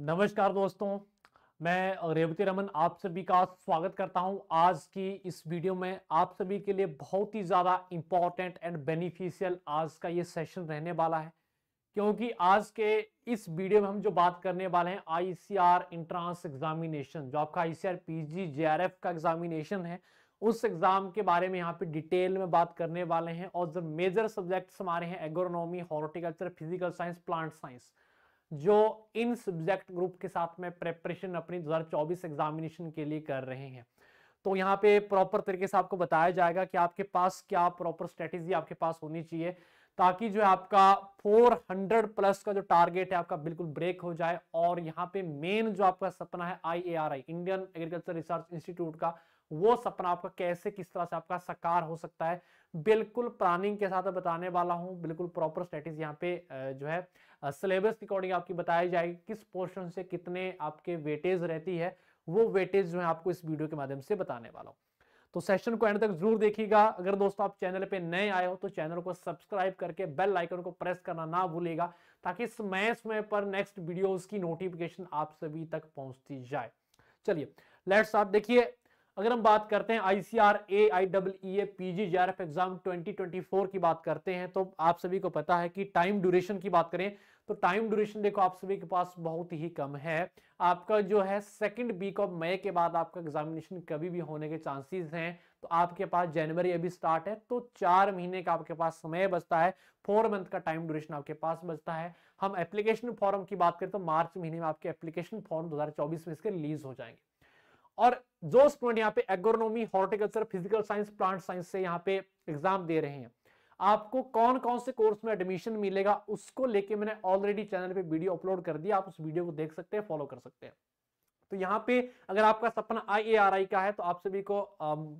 नमस्कार दोस्तों मैं रेवती रमन आप सभी का स्वागत करता हूं आज की इस वीडियो में आप सभी के लिए बहुत ही ज़्यादा इंपॉर्टेंट एंड बेनिफिशियल आज का ये सेशन रहने वाला है क्योंकि आज के इस वीडियो में हम जो बात करने वाले हैं आईसीआर इंट्रांस एग्जामिनेशन जो आपका आईसीआर पीजी जेआरएफ का एग्जामिनेशन है उस एग्जाम के बारे में यहाँ पे डिटेल में बात करने वाले हैं और जो मेजर सब्जेक्ट्स हमारे हैं agronomy horticulture physical science plant science जो इन सब्जेक्ट ग्रुप के साथ में प्रेपरेशन अपनी 2024 एग्जामिनेशन के लिए कर रहे हैं तो यहाँ पे प्रॉपर तरीके से आपको बताया जाएगा कि आपके पास क्या प्रॉपर स्ट्रेटेजी आपके पास होनी चाहिए ताकि जो है आपका 400 प्लस का जो टारगेट है आपका बिल्कुल ब्रेक हो जाए और यहाँ पे मेन जो आपका सपना है I Indian agriculture research institute का वो सपना आपका कैसे किस तरह से आपका साकार हो सकता है बिल्कुल प्लानिंग के साथ बताने वाला हूं बिल्कुल प्रॉपर स्टेटिस यहाँ पे जो है सिलेबस के अकॉर्डिंग आपकी बताई जाएगी किस पोर्शन से कितने आपके वेटेज रहती है वो वेटेज जो है आपको इस वीडियो के माध्यम से बताने वाला हूँ तो सेशन को एंड तक जरूर देखिएगा अगर दोस्तों आप चैनल पे नए आए हो तो चैनल को सब्सक्राइब करके बेल आइकन को प्रेस करना ना भूलेगा ताकि समय समय पर नेक्स्ट वीडियोस की नोटिफिकेशन आप सभी तक पहुंचती जाए चलिए लेट्स आप देखिए अगर हम बात करते हैं ICAR A I W A PG JRF exam 2024 की बात करते हैं तो आप सभी को पता है कि टाइम ड्यूरेशन की बात करें तो टाइम ड्यूरेशन देखो आप सभी के पास बहुत ही कम है आपका जो है सेकंड वीक ऑफ मई के बाद आपका एग्जामिनेशन कभी भी होने के चांसेस हैं तो आपके पास जनवरी अभी स्टार्ट है तो चार महीने का आपके पास समय बचता है फोर मंथ का टाइम ड्यूरेशन आपके पास बचता है हम एप्लीकेशन फॉर्म की बात करें तो मार्च महीने में आपके एप्लीकेशन फॉर्म चौबीस में इसके रिलीज हो जाएंगे और जो स्टूडेंट यहाँ पे agronomy horticulture physical science plant science से यहाँ पे एग्जाम दे रहे हैं आपको कौन कौन से कोर्स में एडमिशन मिलेगा उसको लेके मैंने ऑलरेडी चैनल पे वीडियो अपलोड कर दिया आप उस वीडियो को देख सकते हैं फॉलो कर सकते हैं तो यहाँ पे अगर आपका सपना आई का है तो आप सभी को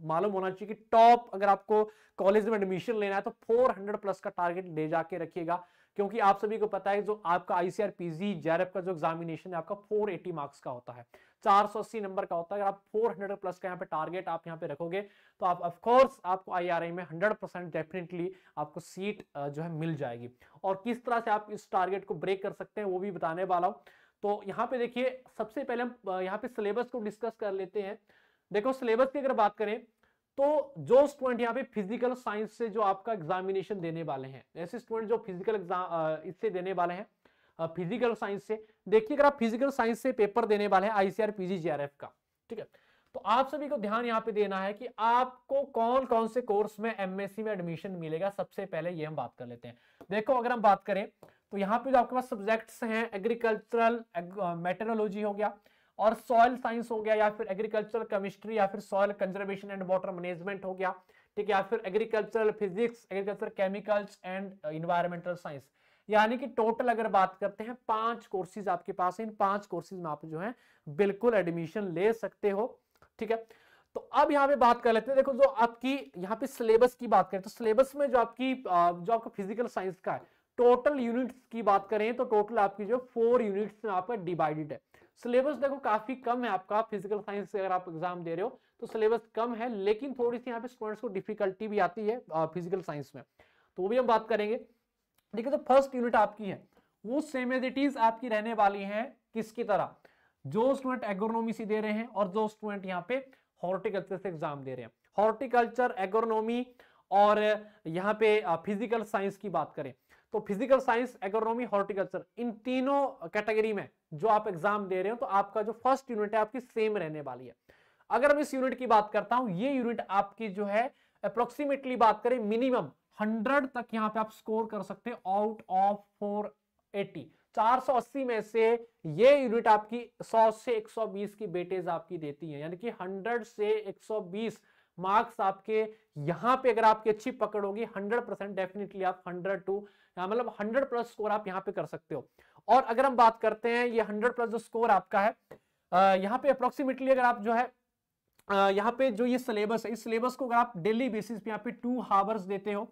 मालूम होना चाहिए कि टॉप अगर आपको कॉलेज में एडमिशन लेना है तो 400 प्लस का टारगेट ले जाके रखिएगा क्योंकि आप सभी को पता है जो आपका आईसीआर पीजी जेआरएफ का जो एग्जामिनेशन है आपका 480 मार्क्स का होता है 480 नंबर का होता है अगर आप 400 प्लस का यहाँ पे टारगेट आप यहाँ पे रखोगे तो आप ऑफकोर्स आपको आई में 100 परसेंट डेफिनेटली आपको सीट जो है मिल जाएगी और किस तरह से आप इस टारगेट को ब्रेक कर सकते हैं वो भी बताने वाला हूँ तो यहाँ पे देखिए सबसे पहले हम यहाँ पे सिलेबस को डिस्कस कर लेते हैं देखो सिलेबस की अगर बात करें तो जो स्टूडेंट यहाँ पे फिजिकल साइंस से जो आपका एग्जामिनेशन देने वाले हैं ऐसे स्टूडेंट जो फिजिकल एग्जाम इससे देने वाले हैं फिजिकल साइंस से देखिए अगर आप फिजिकल साइंस से पेपर देने वाले हैं आईसीआर पीजीजीआरएफ का ठीक है तो आप सभी को ध्यान यहाँ पे देना है कि आपको कौन कौन से कोर्स में एमएससी में एडमिशन मिलेगा सबसे पहले ये हम बात कर लेते हैं देखो अगर हम बात करें तो यहाँ पे जो आपके पास सब्जेक्ट्स हैं एग्रीकल्चरल मेटेरोलॉजी हो गया और सॉयल साइंस हो गया या फिर एग्रीकल्चरल केमिस्ट्री या फिर soil conservation and water management हो गया ठीक है या फिर agricultural physics agriculture chemicals and environmental science यानी कि टोटल अगर बात करते हैं पांच कोर्सेज आपके पास है इन पांच कोर्सेज में आप जो है बिल्कुल एडमिशन ले सकते हो ठीक है तो अब यहाँ पे बात कर लेते हैं देखो जो आपकी यहाँ पे सिलेबस की बात करें तो सिलेबस में जो आपकी जो आपका फिजिकल साइंस का है टोटल यूनिट्स की बात करें तो टोटल आपकी जो फोर यूनिट्स में आपका डिवाइडेड है सिलेबस देखो काफी कम है आपका फिजिकल साइंस अगर आप एग्जाम दे रहे हो तो सिलेबस कम है लेकिन थोड़ी सी यहाँ पे स्टूडेंट्स को डिफिकल्टी भी आती है फिजिकल साइंस में तो वो भी हम बात करेंगे देखिए तो फर्स्ट यूनिट आपकी है वो सेम एज इट इज आपकी रहने वाली है किसकी तरह जो स्टूडेंट एग्रोनॉमी से दे रहे हैं और जो स्टूडेंट यहाँ पे हॉर्टिकल्चर से एग्जाम दे रहे हैं हॉर्टिकल्चर एग्रोनॉमी और यहाँ पे फिजिकल साइंस की बात करें तो फिजिकल साइंस एग्रोनॉमी हॉर्टिकल्चर इन तीनों कैटेगरी में जो आप एग्जाम दे रहे हो तो आपका जो फर्स्ट यूनिट है आपकी सेम रहने वाली है अगर मैं इस यूनिट की बात करता हूं ये यूनिट आपकी जो है अप्रोक्सीमेटली बात करें मिनिमम हंड्रेड तक यहाँ पे आप स्कोर कर सकते हैं आउट ऑफ फोर एटी अस्सी में से ये यूनिट आपकी 100 से 120 की बेटेज आपकी देती है यानी कि 100 से 120 मार्क्स आपके यहाँ पे अगर आपकी अच्छी पकड़ होगी 100 परसेंट डेफिनेटली आप 100 टू मतलब 100 प्लस स्कोर आप यहाँ पे कर सकते हो और अगर हम बात करते हैं ये हंड्रेड प्लस जो स्कोर आपका है यहाँ पे अप्रोक्सीमेटली अगर आप जो है यहाँ पे जो ये सिलेबस है इस सिलेबस को अगर आप डेली बेसिस पे यहाँ पे टू हावर्स देते हो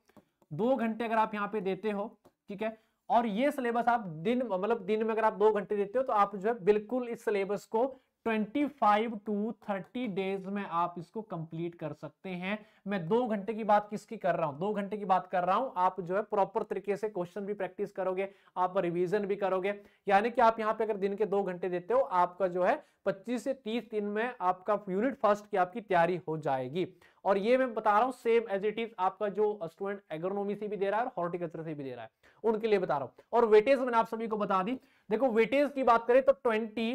दो घंटे अगर आप यहाँ पे देते हो ठीक है और ये सिलेबस आप दिन मतलब दिन में अगर आप दो घंटे देते हो तो आप जो है बिल्कुल इस सिलेबस को 25 टू 30 डेज में आप इसको कंप्लीट कर सकते हैं मैं दो घंटे की बात किसकी कर रहा हूं दो घंटे की बात कर रहा हूं आप जो है प्रॉपर तरीके से क्वेश्चन भी प्रैक्टिस करोगे आप रिवीजन भी करोगे यानी कि आप यहाँ पे अगर दिन के दो घंटे देते हो आपका जो है 25 से 30 दिन में आपका यूनिट फर्स्ट की आपकी तैयारी हो जाएगी और ये मैं बता रहा हूँ सेम एज इट इज आपका जो स्टूडेंट एग्रोनॉमी से भी दे रहा है और हॉर्टिकल्चर से भी दे रहा है उनके लिए बता रहा हूँ और वेटेज मैंने आप सभी को बता दी देखो वेटेज की बात करें तो ट्वेंटी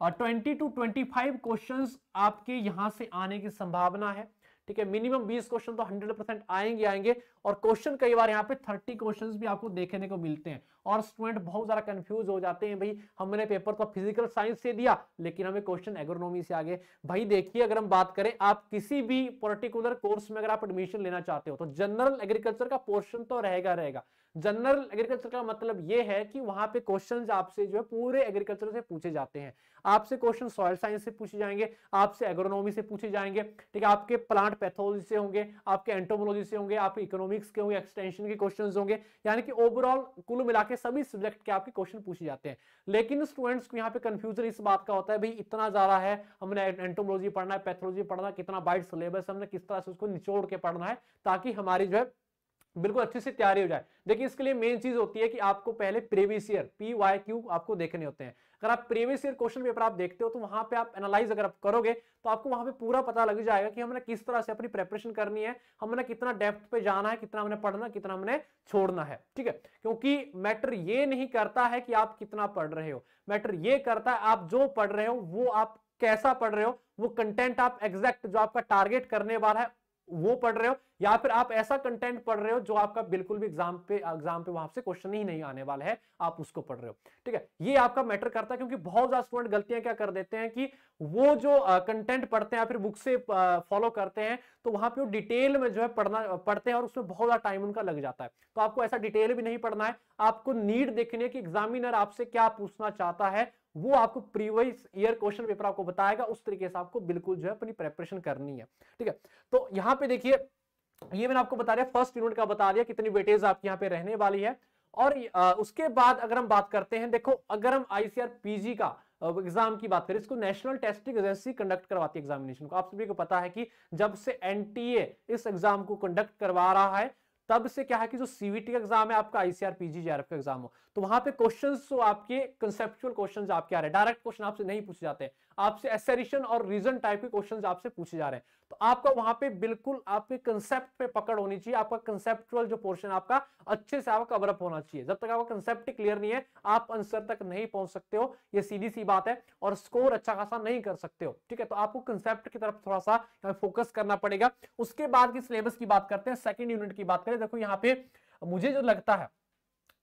और 20 टू 25 क्वेश्चन आपके यहां से आने की संभावना है ठीक है मिनिमम 20 क्वेश्चन तो 100 परसेंट आएंगे आएंगे और क्वेश्चन कई बार यहाँ पे थर्टी क्वेश्चन भी आपको देखने को मिलते हैं और स्टूडेंट बहुत ज्यादा कंफ्यूज हो जाते हैं भाई हमने पेपर तो फिजिकल साइंस से दिया लेकिन हमें क्वेश्चन एग्रोनॉमी से आगे भाई देखिए अगर हम बात करें आप किसी भी पर्टिकुलर कोर्स में अगर आप एडमिशन लेना चाहते हो तो जनरल एग्रीकल्चर का पोर्शन तो रहेगा रहेगा जनरल एग्रीकल्चर का मतलब ये है कि वहां पे क्वेश्चन आपसे जो है पूरे एग्रीकल्चर से पूछे जाते हैं आपसे क्वेश्चन सॉयल साइंस से पूछे जाएंगे आपसे एग्रोनॉमी से पूछे जाएंगे ठीक है आपके प्लांट पैथोलॉजी से होंगे आपके एंटोमोलॉजी से होंगे आपके इकोनॉमी इकोनॉमिक्स के होंगे एक्सटेंशन के क्वेश्चन होंगे यानी कि ओवरऑल कुल मिला के सभी सब्जेक्ट के आपके क्वेश्चन पूछे जाते हैं लेकिन स्टूडेंट्स को यहाँ पे कंफ्यूजन इस बात का होता है भाई इतना ज्यादा है हमने एंटोमोलॉजी पढ़ना है पैथोलॉजी पढ़ना है कितना बाइट सिलेबस हमने किस तरह से उसको निचोड़ के पढ़ना है ताकि हमारी जो है बिल्कुल अच्छे से तैयारी हो जाए देखिए इसके लिए मेन चीज होती है कि आपको पहले previous year P Y Q आपको देखने होते हैं अगर आप प्रीवियस ईयर क्वेश्चन पेपर आप देखते हो तो वहां पे आप एनालाइज अगर आप करोगे तो आपको वहां पे पूरा पता लग जाएगा कि हमने किस तरह से अपनी प्रेपरेशन करनी है हमने कितना डेप्थ पे जाना है कितना हमने पढ़ना कितना हमने छोड़ना है ठीक है क्योंकि मैटर ये नहीं करता है कि आप कितना पढ़ रहे हो मैटर ये करता है आप जो पढ़ रहे हो वो आप कैसा पढ़ रहे हो वो कंटेंट आप एग्जैक्ट जो आपका टारगेट करने वाला है वो पढ़ रहे हो या फिर आप ऐसा कंटेंट पढ़ रहे हो जो आपका बिल्कुल भी एग्जाम पे एग्जाम पे वहां से क्वेश्चन ही नहीं आने वाला है आप उसको पढ़ रहे हो ठीक है ये आपका मैटर करता है क्योंकि बहुत ज्यादा स्टूडेंट गलतियां क्या कर देते हैं कि वो जो कंटेंट पढ़ते हैं या फिर बुक से फॉलो करते हैं तो वहां पे वो डिटेल में जो है पढ़ना पढ़ते हैं और उसमें बहुत ज्यादा टाइम उनका लग जाता है तो आपको ऐसा डिटेल भी नहीं पढ़ना है आपको नीड देखने की एग्जामिनर आपसे क्या पूछना चाहता है वो आपको प्रीवियस ईयर क्वेश्चन पेपर आपको बताएगा उस तरीके से आपको बिल्कुल जो है अपनी प्रेपरेशन करनी है ठीक है तो यहां पे देखिए ये मैंने आपको बता दिया फर्स्ट यूनिट का बता दिया कितनी वेटेज आपके यहाँ पे रहने वाली है और उसके बाद अगर हम बात करते हैं देखो अगर हम आईसीआर पीजी का एग्जाम की बात करें इसको नेशनल टेस्टिंग एजेंसी कंडक्ट करवाती है एग्जामिनेशन को आप सभी को पता है कि जब से एनटीए इस एग्जाम को कंडक्ट करवा रहा है तब से क्या है कि जो सीवीटी का एग्जाम है आपका आईसीआर पीजी जेआरएफ का एग्जाम हो तो वहां पे क्वेश्चंस तो आपके कंसेप्चुअल क्वेश्चंस आपके आ रहे हैं डायरेक्ट क्वेश्चन आपसे नहीं पूछे जाते हैं आपसे एसेरिशन और रीजन टाइप के क्वेश्चंस आपसे पूछे जा रहे हैं तो आपका वहां पे बिल्कुल आपके कंसेप्ट पे पकड़ होनी चाहिए आपका कंसेप्चुअल जो पोर्शन आपका अच्छे से आपका कवरअप होना चाहिए जब तक आपका कंसेप्ट क्लियर नहीं है आप आंसर तक नहीं पहुंच सकते हो ये सीधी सी बात है और स्कोर अच्छा खासा नहीं कर सकते हो ठीक है तो आपको कंसेप्ट की तरफ थोड़ा सा फोकस करना पड़ेगा उसके बाद की सिलेबस की बात करते हैं सेकेंड यूनिट की बात करें देखो यहाँ पे मुझे जो लगता है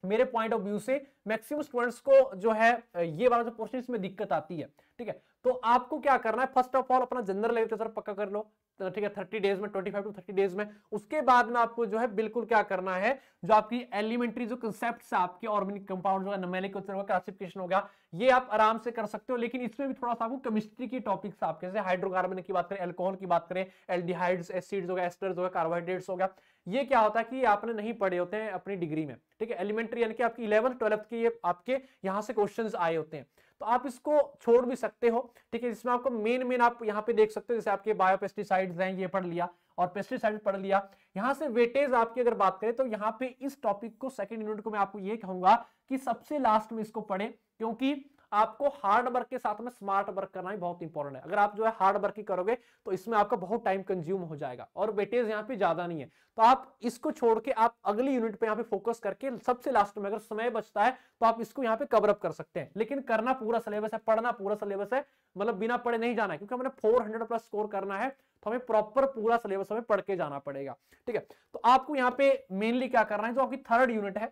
मेरे पॉइंट ऑफ व्यू से मैक्सिमम स्टूडेंट्स को जो है ये वाला जो पोर्शन इसमें दिक्कत आती है ठीक है तो आपको क्या करना है फर्स्ट ऑफ ऑल अपना जनरल लेवल सर पक्का कर लो ठीक है थर्टी डेज में twenty five to thirty days में उसके बाद में आपको जो है बिल्कुल क्या करना है जो आपकी एलिमेंट्री जो कंसेप्ट आपके ऑर्गेनिक कंपाउंड होगा नमेलिक होगा क्लासिफिकेशन होगा ये आप आराम से कर सकते हो लेकिन इसमें भी थोड़ा सा आपको केमिस्ट्री की टॉपिक्स आपके हाइड्रोकार्बन की बात करें एल्कोहल की बात करें एल्डिहाइड्स एसिड्स हो गया एस्टर्स हो गया कार्बोहाइड्रेट्स हो गया ये क्या होता है कि आपने नहीं पढ़े होते हैं अपनी डिग्री में ठीक है एलिमेंट्री यानी कि आपकी इलेवंथ ट्वेल्थ के ये आपके यहाँ से क्वेश्चन आए होते हैं तो आप इसको छोड़ भी सकते हो ठीक है जिसमें आपको मेन मेन आप यहाँ पे देख सकते हो जैसे आपके बायोपेस्टिसाइड्स हैं ये पढ़ लिया और पेस्टिसाइड पढ़ लिया यहाँ से वेटेज आपकी अगर बात करें तो यहाँ पे इस टॉपिक को सेकेंड यूनिट को मैं आपको ये कहूंगा कि सबसे लास्ट में इसको पढ़े क्योंकि आपको हार्ड वर्क के साथ में स्मार्ट वर्क करना ही बहुत इंपॉर्टेंट है अगर आप जो है हार्ड वर्क ही करोगे तो इसमें आपका बहुत टाइम कंज्यूम हो जाएगा और वेटेज यहाँ पे ज्यादा नहीं है तो आप इसको छोड़ के आप अगली यूनिट पे यहाँ पे फोकस करके सबसे लास्ट में अगर समय बचता है तो आप इसको यहाँ पे कवरअप कर सकते हैं लेकिन करना पूरा सिलेबस है पढ़ना पूरा सिलेबस है मतलब बिना पढ़े नहीं जाना है क्योंकि हमने फोर प्लस स्कोर करना है तो हमें प्रॉपर पूरा सिलेबस हमें पढ़ के जाना पड़ेगा ठीक है तो आपको यहाँ पे मेनली क्या करना है जो आपकी थर्ड यूनिट है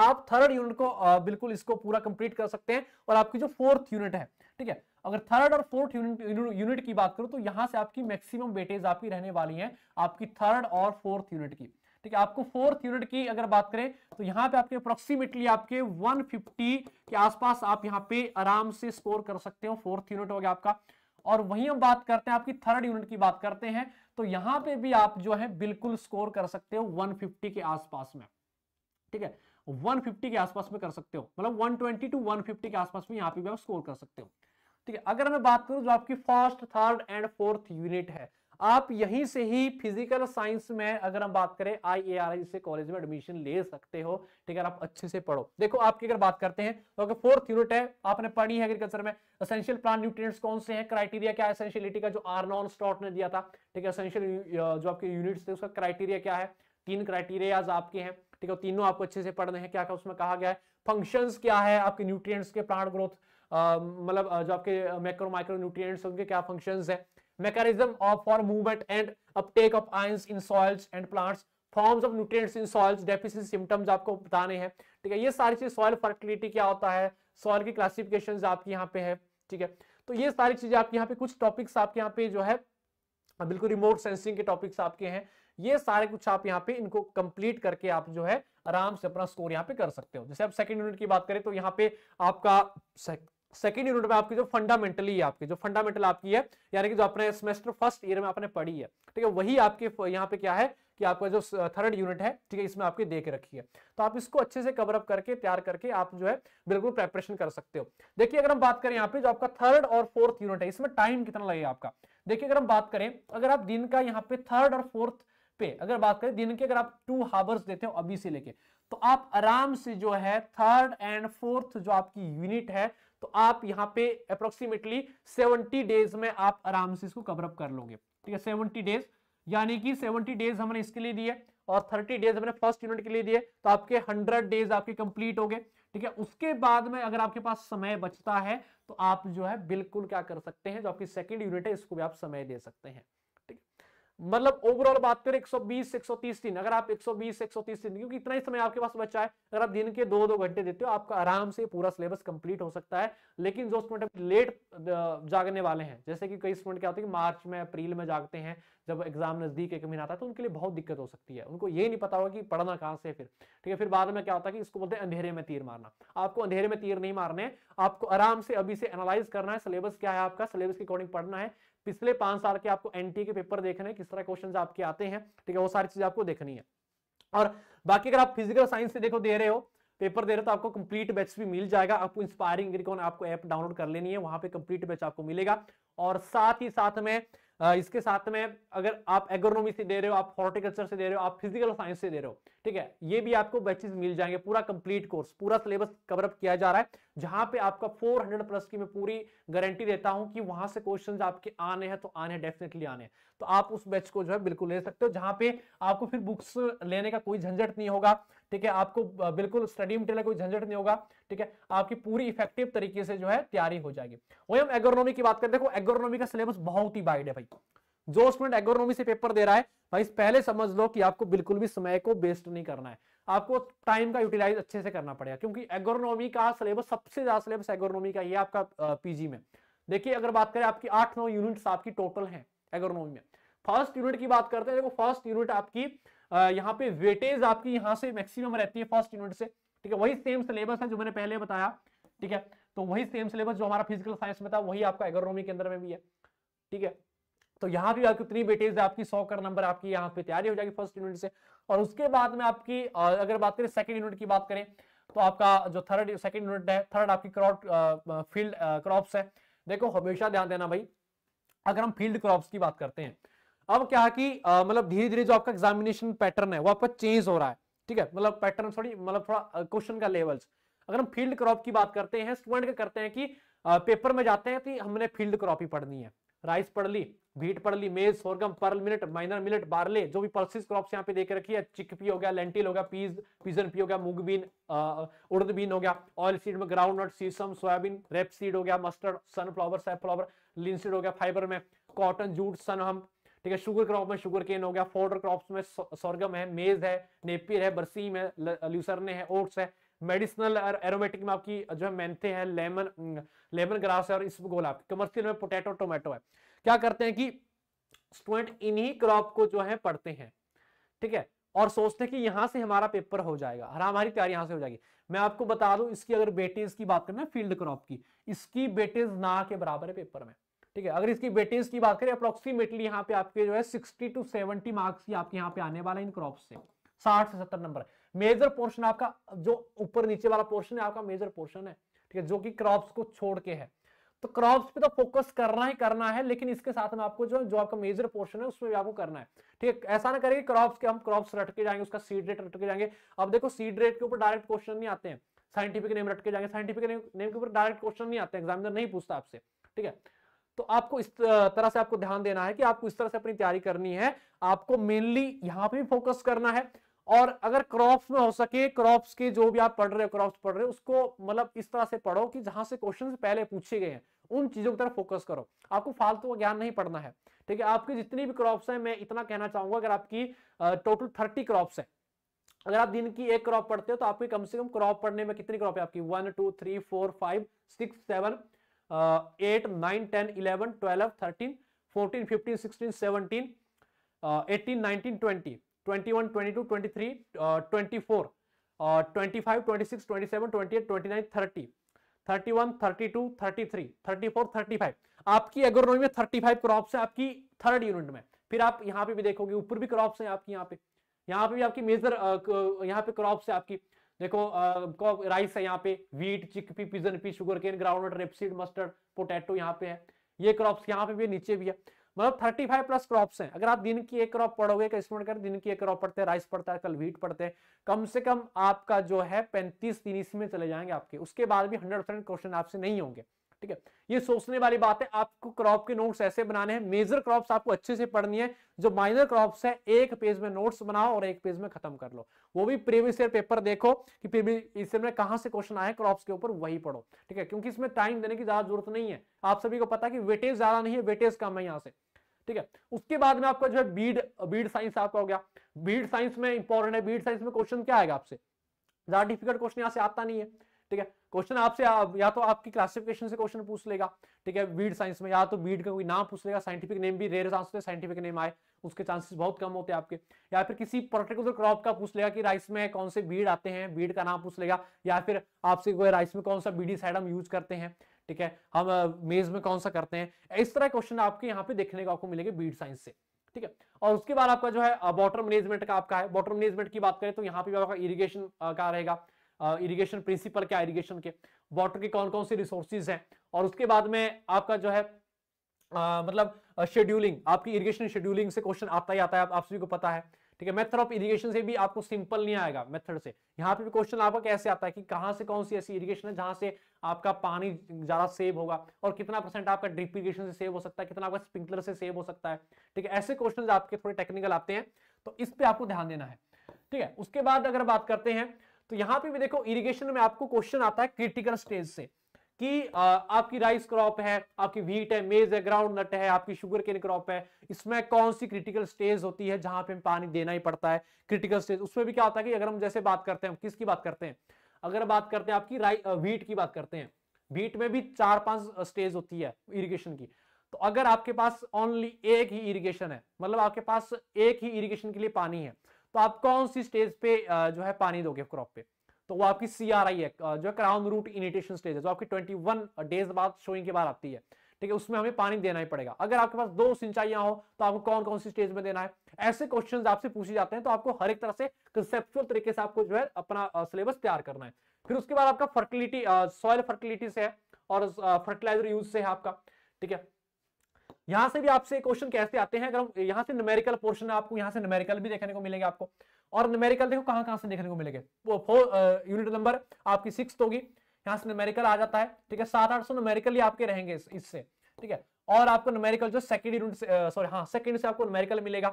आप थर्ड यूनिट को बिल्कुल इसको पूरा कंप्लीट कर सकते हैं और आपकी जो फोर्थ यूनिट है ठीक है अगर थर्ड और फोर्थ यूनिट यूनिट की बात करूं तो यहां से आपकी मैक्सिमम बेटेज आपकी रहने वाली है आपकी थर्ड और फोर्थ यूनिट की ठीक है आपको फोर्थ यूनिट की अगर बात करें तो यहाँ पे आपके अप्रोक्सीमेटली आपके 150 के आसपास आप यहाँ पे आराम से स्कोर कर सकते हो फोर्थ यूनिट हो गया आपका और वहीं हम बात करते हैं आपकी थर्ड यूनिट की बात करते हैं तो यहाँ पे भी आप जो है बिल्कुल स्कोर कर सकते हो 150 के आसपास में ठीक है 150 के आसपास में कर सकते हो मतलब 120 ट्वेंटी टू वन के आसपास में यहाँ पे भी आप स्कोर कर सकते हो ठीक है अगर मैं बात करूं जो आपकी first third and fourth unit है आप यहीं से ही फिजिकल साइंस में अगर हम बात करें आई से कॉलेज में एडमिशन ले सकते हो ठीक है आप अच्छे से पढ़ो देखो आपकी अगर बात करते हैं तो अगर फोर्थ यूनिट है आपने पढ़ी है एग्रीकल्चर में असेंशियल प्लांट न्यूट्रिएंट्स कौन से हैं क्राइटेरिया क्या है एसेंशियलिटी का जो आर्नॉन स्टॉट ने दिया था ठीक है असेंशियल जो आपके यूनिट थे उसका क्राइटेरिया क्या है तीन क्राइटेरियाज आपके हैं ठीक है तीनों आपको अच्छे से पढ़ने हैं क्या क्या उसमें कहा गया है फंक्शंस क्या है आपके न्यूट्रिएंट्स के प्लांट ग्रोथ मतलब जो आपके मैक्रो माइक्रो न्यूट्रिएंट्स उनके क्या फंक्शंस है mechanism of for movement and uptake of ions in soils and plants forms of nutrients in soils deficit symptoms आपको बताने हैं ठीक है ये सारी चीज सॉइल फर्टिलिटी क्या होता है सॉइल की क्लासिफिकेशन आपके यहाँ पे है ठीक है तो ये सारी चीजें आपके यहाँ पे कुछ टॉपिक्स आपके यहाँ पे जो है बिल्कुल रिमोट सेंसिंग के टॉपिक्स आपके हैं ये सारे कुछ आप यहाँ पे इनको कंप्लीट करके आप जो है आराम से अपना स्कोर यहाँ पे कर सकते हो जैसे आप सेकंड यूनिट की बात करें तो यहाँ पे आपका सेकेंड यूनिट में आपकी जो फंडामेंटली है आपकी जो फंडामेंटल आपकी है यानी कि जो आपने सेमेस्टर फर्स्ट ईयर में आपने पढ़ी है ठीक है वही आपके यहाँ पे क्या है कि आपका जो थर्ड यूनिट है ठीक है इसमें आपकी देख रखी है तो आप इसको अच्छे से कवर अप करके तैयार करके आप जो है बिल्कुल प्रेपरेशन कर सकते हो देखिए अगर हम बात करें यहाँ पे जो आपका थर्ड और फोर्थ यूनिट है इसमें टाइम कितना लगेगा आपका देखिए अगर हम बात करें अगर आप दिन का यहाँ पे थर्ड और फोर्थ पे अगर बात करें दिन के अगर आप टू हावर्स देते हो अभी से लेके तो आप आराम से जो है थर्ड एंड फोर्थ जो आपकी यूनिट है तो आप यहां पे अप्रोक्सीमेटली 70 डेज में आप आराम से इसको कवरअप कर लोगे ठीक है 70 डेज यानी कि 70 डेज हमने इसके लिए दिए और 30 डेज हमने फर्स्ट यूनिट के लिए दिए तो आपके 100 डेज आपके कंप्लीट हो गए ठीक है उसके बाद में अगर आपके पास समय बचता है तो आप जो है बिल्कुल क्या कर सकते हैं जो आपकी सेकेंड यूनिट है इसको भी आप समय दे सकते हैं मतलब ओवरऑल बात करें 120 130 दिन अगर आप 120 130 दिन क्योंकि इतना ही समय आपके पास बचा है अगर आप दिन के दो दो घंटे देते हो आपका आराम से पूरा सिलेबस कंप्लीट हो सकता है लेकिन जो स्टूडेंट लेट जागने वाले हैं जैसे कि कई स्टूडेंट क्या होते हैं मार्च में अप्रैल में जागते हैं जब एग्जाम नजदीक एक महीना आता है तो उनके लिए बहुत दिक्कत हो सकती है उनको ये नहीं पता होगा कि पढ़ना कहाँ से फिर ठीक है फिर बाद में क्या होता है कि इसको बोलते हैं अंधेरे में तीर मारना आपको अंधेरे में तीर नहीं मारने आपको आराम से अभी से एनालाइज करना है सिलेबस क्या है आपका सिलेबस के अकॉर्डिंग पढ़ना है पिछले पांच साल के आपको एनटी के पेपर देखने हैं किस तरह क्वेश्चन आपके आते हैं ठीक है वो सारी चीज आपको देखनी है और बाकी अगर आप फिजिकल साइंस से देखो दे रहे हो पेपर दे रहे हो तो आपको कंप्लीट बैच भी मिल जाएगा आपको इंस्पायरिंग आपको ऐप डाउनलोड कर लेनी है वहां पे कंप्लीट बैच आपको मिलेगा और साथ ही साथ में इसके साथ में अगर आप एग्रोनॉमी से दे रहे हो आप हॉर्टिकल्चर से दे रहे हो आप फिजिकल साइंस से दे रहे हो ठीक है ये भी आपको बैचेस मिल जाएंगे पूरा कंप्लीट कोर्स पूरा सिलेबस कवरअप किया जा रहा है जहां पे आपका 400 प्लस की मैं पूरी गारंटी देता हूं कि वहां से क्वेश्चंस आपके आने हैं तो आने डेफिनेटली आने तो आप उस बैच को जो है बिल्कुल ले सकते हो जहां पे आपको फिर बुक्स लेने का कोई झंझट नहीं होगा ठीक है आपको बिल्कुल स्टडी मटेरियल कोई झंझट नहीं होगा ठीक है आपकी पूरी इफेक्टिव तरीके से जो है तैयारी हो जाएगी वही हम एग्रोनॉमी की बात करते देखो एग्रोनॉमी का सिलेबस बहुत ही वाइड है भाई जो स्टूडेंट एग्रोनॉमी से पेपर दे रहा है भाई पहले समझ लो कि आपको बिल्कुल भी समय को वेस्ट नहीं करना है आपको टाइम का यूटिलाइज अच्छे से करना पड़ेगा क्योंकि एग्रोनॉमी का सिलेबस सबसे ज्यादा सिलेबस एग्रोनॉमी का ही आपका पीजी में देखिए अगर बात करें आपकी आठ नौ यूनिट्स आपकी टोटल है एग्रोनॉमी में फर्स्ट यूनिट की बात करते हैं देखो फर्स्ट यूनिट आपकी यहाँ पे वेटेज आपकी यहाँ से मैक्सिमम रहती है फर्स्ट यूनिट से ठीक है वही सेम सिलेबस है जो मैंने पहले बताया ठीक है तो वही सेम सिलेबस जो हमारा फिजिकल साइंस में था वही आपका एग्रोनॉमी के अंदर में भी है ठीक है तो यहाँ भी आपकी कितनी वेटेज है आपकी सौ कर नंबर आपकी यहाँ पे तैयारी हो जाएगी फर्स्ट यूनिट से और उसके बाद में आपकी अगर बात करें सेकेंड यूनिट की बात करें तो आपका जो थर्ड सेकेंड यूनिट है थर्ड आपकी क्रॉप फील्ड क्रॉप्स है देखो हमेशा ध्यान देना भाई अगर हम फील्ड क्रॉप्स की बात करते हैं अब क्या कि मतलब धीरे धीरे जो आपका एग्जामिनेशन पैटर्न है वो आपका चेंज हो रहा है ठीक है मतलब पैटर्न थोड़ी मतलब थोड़ा क्वेश्चन का लेवल्स अगर हम फील्ड क्रॉप की बात करते हैं स्टूडेंट क्या करते हैं कि आ, पेपर में जाते हैं कि हमने फील्ड क्रॉप ही पढ़नी है राइस पढ़ ली भीट पढ़ ली maize sorghum pearl millet minor millet barley जो भी पल्सिस क्रॉप यहाँ पे देख रखी है चिकपी हो गया लेंटिल हो गया पीज पीजन पी हो गया मूंग बीन उड़द बीन हो गया ऑयल सीड में groundnut sesame soybean rapeseed हो गया मस्टर्ड सनफ्लावर सैफलावर लिनसीड हो गया फाइबर में कॉटन जूट सन हम ठीक है शुगर क्रॉप में शुगर केन हो गया फोडर क्रॉप्स में सोरगम है मेज है नेपियर है बरसीम है ल्यूसरने है ओट्स है मेडिसिनल और एरोमेटिक में आपकी जो है मैंथे है लेमन लेमन ग्रास है और इस गोलाब कमर्शियल में पोटैटो टोमेटो है क्या करते हैं कि स्टूडेंट इन्हीं क्रॉप को जो है पढ़ते हैं ठीक है और सोचते हैं कि यहाँ से हमारा पेपर हो जाएगा हमारी तैयारी यहाँ से हो जाएगी मैं आपको बता दूं इसकी अगर बेटेज की बात करें फील्ड क्रॉप की इसकी बेटेज ना के बराबर है पेपर में ठीक है अगर इसकी वेटेज की बात करें अप्रोक्सीमेटली यहाँ पे आपके जो है सिक्सटी टू सेवेंटी मार्क्स ही आपके यहाँ पे आने वाला इन क्रॉप से साठ से सत्तर नंबर मेजर पोर्शन आपका जो ऊपर नीचे वाला पोर्शन है आपका मेजर पोर्शन है ठीक है जो कि क्रॉप्स को छोड़ के है तो क्रॉप्स पे तो फोकस करना ही करना है लेकिन इसके साथ में आपको जो जो आपका मेजर पोर्शन है उसमें भी आपको करना है ठीक है ऐसा ना करें क्रॉप्स के हम क्रॉप्स रटके जाएंगे उसका सीड रेट रट के जाएंगे अब देखो सीड रेट के ऊपर डायरेक्ट क्वेश्चन नहीं आते हैं साइंटिफिक नेम रटके जाएंगे साइंटिफिक नेम के ऊपर डायरेक्ट क्वेश्चन नहीं आते एग्जामिनर नहीं पूछता आपसे ठीक है तो आपको इस तरह से आपको ध्यान देना है कि आपको इस तरह से अपनी तैयारी करनी है आपको मेनली यहाँ पे भी फोकस करना है और अगर क्रॉप्स में हो सके क्रॉप्स के जो भी आप पढ़ रहे हो क्रॉप्स पढ़ रहे हो उसको मतलब इस तरह से पढ़ो कि जहां से क्वेश्चन पहले पूछे गए हैं उन चीजों की तरफ फोकस करो आपको फालतू का ज्ञान नहीं पढ़ना है ठीक है आपके जितनी भी क्रॉप्स हैं मैं इतना कहना चाहूंगा अगर आपकी टोटल थर्टी क्रॉप्स है अगर आप दिन की एक क्रॉप पढ़ते हो तो आपकी कम से कम क्रॉप पढ़ने में कितनी क्रॉप है आपकी one two three four five six seven eight nine ten eleven twelve thirteen fourteen fifteen sixteen seventeen eighteen nineteen twenty twenty one twenty two twenty three twenty four twenty five twenty six twenty seven twenty eight twenty nine thirty thirty one thirty two thirty three thirty four thirty five आपकी agronomy में thirty five crops है आपकी third unit में फिर आप यहाँ पे भी देखोगे ऊपर भी क्रॉप्स हैं आपकी यहाँ पे यहाँ पे भी आपकी मेजर यहाँ पे क्रॉप्स है आपकी देखो राइस है यहाँ पे wheat chickpea pigeon pea sugar cane ground rapeseed mustard potato यहाँ पे है ये क्रॉप्स यहाँ पे भी नीचे भी है मतलब 35 प्लस क्रॉप्स हैं अगर आप दिन की एक क्रॉप पढ़ोगे स्टूडेंट कर दिन की एक क्रॉप पढ़ते हैं राइस पढ़ता है कल वीट पढ़ते हैं कम से कम आपका जो है पैंतीस तीन में चले जाएंगे आपके उसके बाद भी हंड्रेड क्वेश्चन आपसे नहीं होंगे ठीक है ये सोचने वाली बात है आपको क्रॉप के नोट्स ऐसे बनाने हैं मेजर क्रॉप्स आपको अच्छे से पढ़नी है जो माइनर क्रॉप्स है एक पेज में नोट्स बनाओ और एक पेज में खत्म कर लो वो भी प्रीवियस ईयर पेपर देखो कि प्रीवियस ईयर में कहां से क्वेश्चन आए क्रॉप्स के ऊपर वही पढ़ो ठीक है क्योंकि इसमें टाइम देने की ज्यादा जरूरत नहीं है आप सभी को पता है कि वेटेज ज्यादा नहीं है वेटेज कम है यहाँ से ठीक है उसके बाद में आपका जो है बीड बीड साइंस आपका हो गया बीड साइंस में इंपॉर्टेंट है बीड साइंस में क्वेश्चन क्या आएगा आपसे ज्यादा डिफिकल्ट क्वेश्चन यहाँ से आता नहीं है ठीक है क्वेश्चन आपसे आप, या तो आपकी क्लासिफिकेशन से क्वेश्चन पूछ लेगा ठीक है वीड साइंस में या तो वीड का कोई नाम पूछ लेगा साइंटिफिक नेम भी रेयर चांस होते हैं साइंटिफिक नेम आए उसके चांसेस बहुत कम होते हैं आपके या फिर किसी पर्टिकुलर क्रॉप का पूछ लेगा कि राइस में कौन से बीड आते हैं बीड का नाम पूछ लेगा या फिर आपसे कोई राइस में कौन सा बीडी साइड हम यूज करते हैं ठीक है हम मेज में कौन सा करते हैं इस तरह क्वेश्चन आपके यहाँ पे देखने को आपको मिलेगा बीड साइंस से ठीक है और उसके बाद आपका जो है वॉटर मैनेजमेंट का आपका है वॉटर मैनेजमेंट की बात करें तो यहाँ पे आपका इरिगेशन का रहेगा इरिगेशन प्रिंसिपल क्या इरिगेशन के वाटर के कौन कौन से रिसोर्सेज हैं और उसके बाद में आपका जो है आ, मतलब शेड्यूलिंग आपकी इरिगेशन शेड्यूलिंग से क्वेश्चन आता ही आता है आप सभी को पता है ठीक है मेथड ऑफ इरिगेशन से भी आपको सिंपल नहीं आएगा मेथड से यहाँ पे भी क्वेश्चन आपका कैसे आता है कि कहाँ से कौन सी ऐसी इरिगेशन है जहाँ से आपका पानी ज्यादा सेव होगा और कितना परसेंट आपका ड्रिप इरिगेशन से सेव हो सकता है कितना आपका स्प्रिंकलर से सेव हो सकता है ठीक है ऐसे क्वेश्चन आपके थोड़े टेक्निकल आते हैं तो इस पर आपको ध्यान देना है ठीक है उसके बाद अगर बात करते हैं तो यहां पे भी देखो इरिगेशन में आपको क्वेश्चन आता है क्रिटिकल स्टेज से कि आपकी राइस क्रॉप है आपकी व्हीट है मेज है ग्राउंड नट है आपकी शुगर केन क्रॉप है इसमें कौन सी क्रिटिकल स्टेज होती है जहां पे हमें पानी देना ही पड़ता है क्रिटिकल स्टेज उसमें भी क्या होता है कि अगर हम जैसे बात करते हैं किसकी बात करते हैं अगर बात करते हैं आपकी राइ व्हीट की बात करते हैं व्हीट में भी चार पांच स्टेज होती है इरीगेशन की तो अगर आपके पास ओनली एक ही इरीगेशन है मतलब आपके पास एक ही इरीगेशन के लिए पानी है तो आप कौन सी स्टेज पे जो है पानी दोगे क्रॉप पे तो वो आपकी सी आर आई है जो है क्राउन रूट इनिटेशन स्टेज है जो आपकी ट्वेंटी वन डेज बाद शोइंग के बाद आती है ठीक है उसमें हमें पानी देना ही पड़ेगा अगर आपके पास दो सिंचाइयां हो तो आपको कौन कौन सी स्टेज में देना है ऐसे क्वेश्चन आपसे पूछे जाते हैं तो आपको हर एक तरह से कंसेप्चुअल तरीके से आपको जो है अपना सिलेबस तैयार करना है फिर उसके बाद आपका फर्टिलिटी सॉयल फर्टिलिटी से है और फर्टिलाइजर यूज से है आपका ठीक है यहां से भी आपसे क्वेश्चन कैसे आते हैं अगर यहां से न्यूमेरिकल पोर्शन है आपको यहां से न्यूमेरिकल भी देखने को मिलेंगे आपको और न्यूमेरिकल देखो कहां कहां से देखने को मिलेंगे वो यूनिट नंबर आपकी सिक्स होगी यहां से न्यूमेरिकल आ जाता है ठीक है सात आठ सौ न्यूमेरिकल ही आपके रहेंगे इससे ठीक है और आपको न्यूमेरिकल जो सेकंड यूनिट सॉरी हाँ सेकंड से आपको न्यूमेरिकल मिलेगा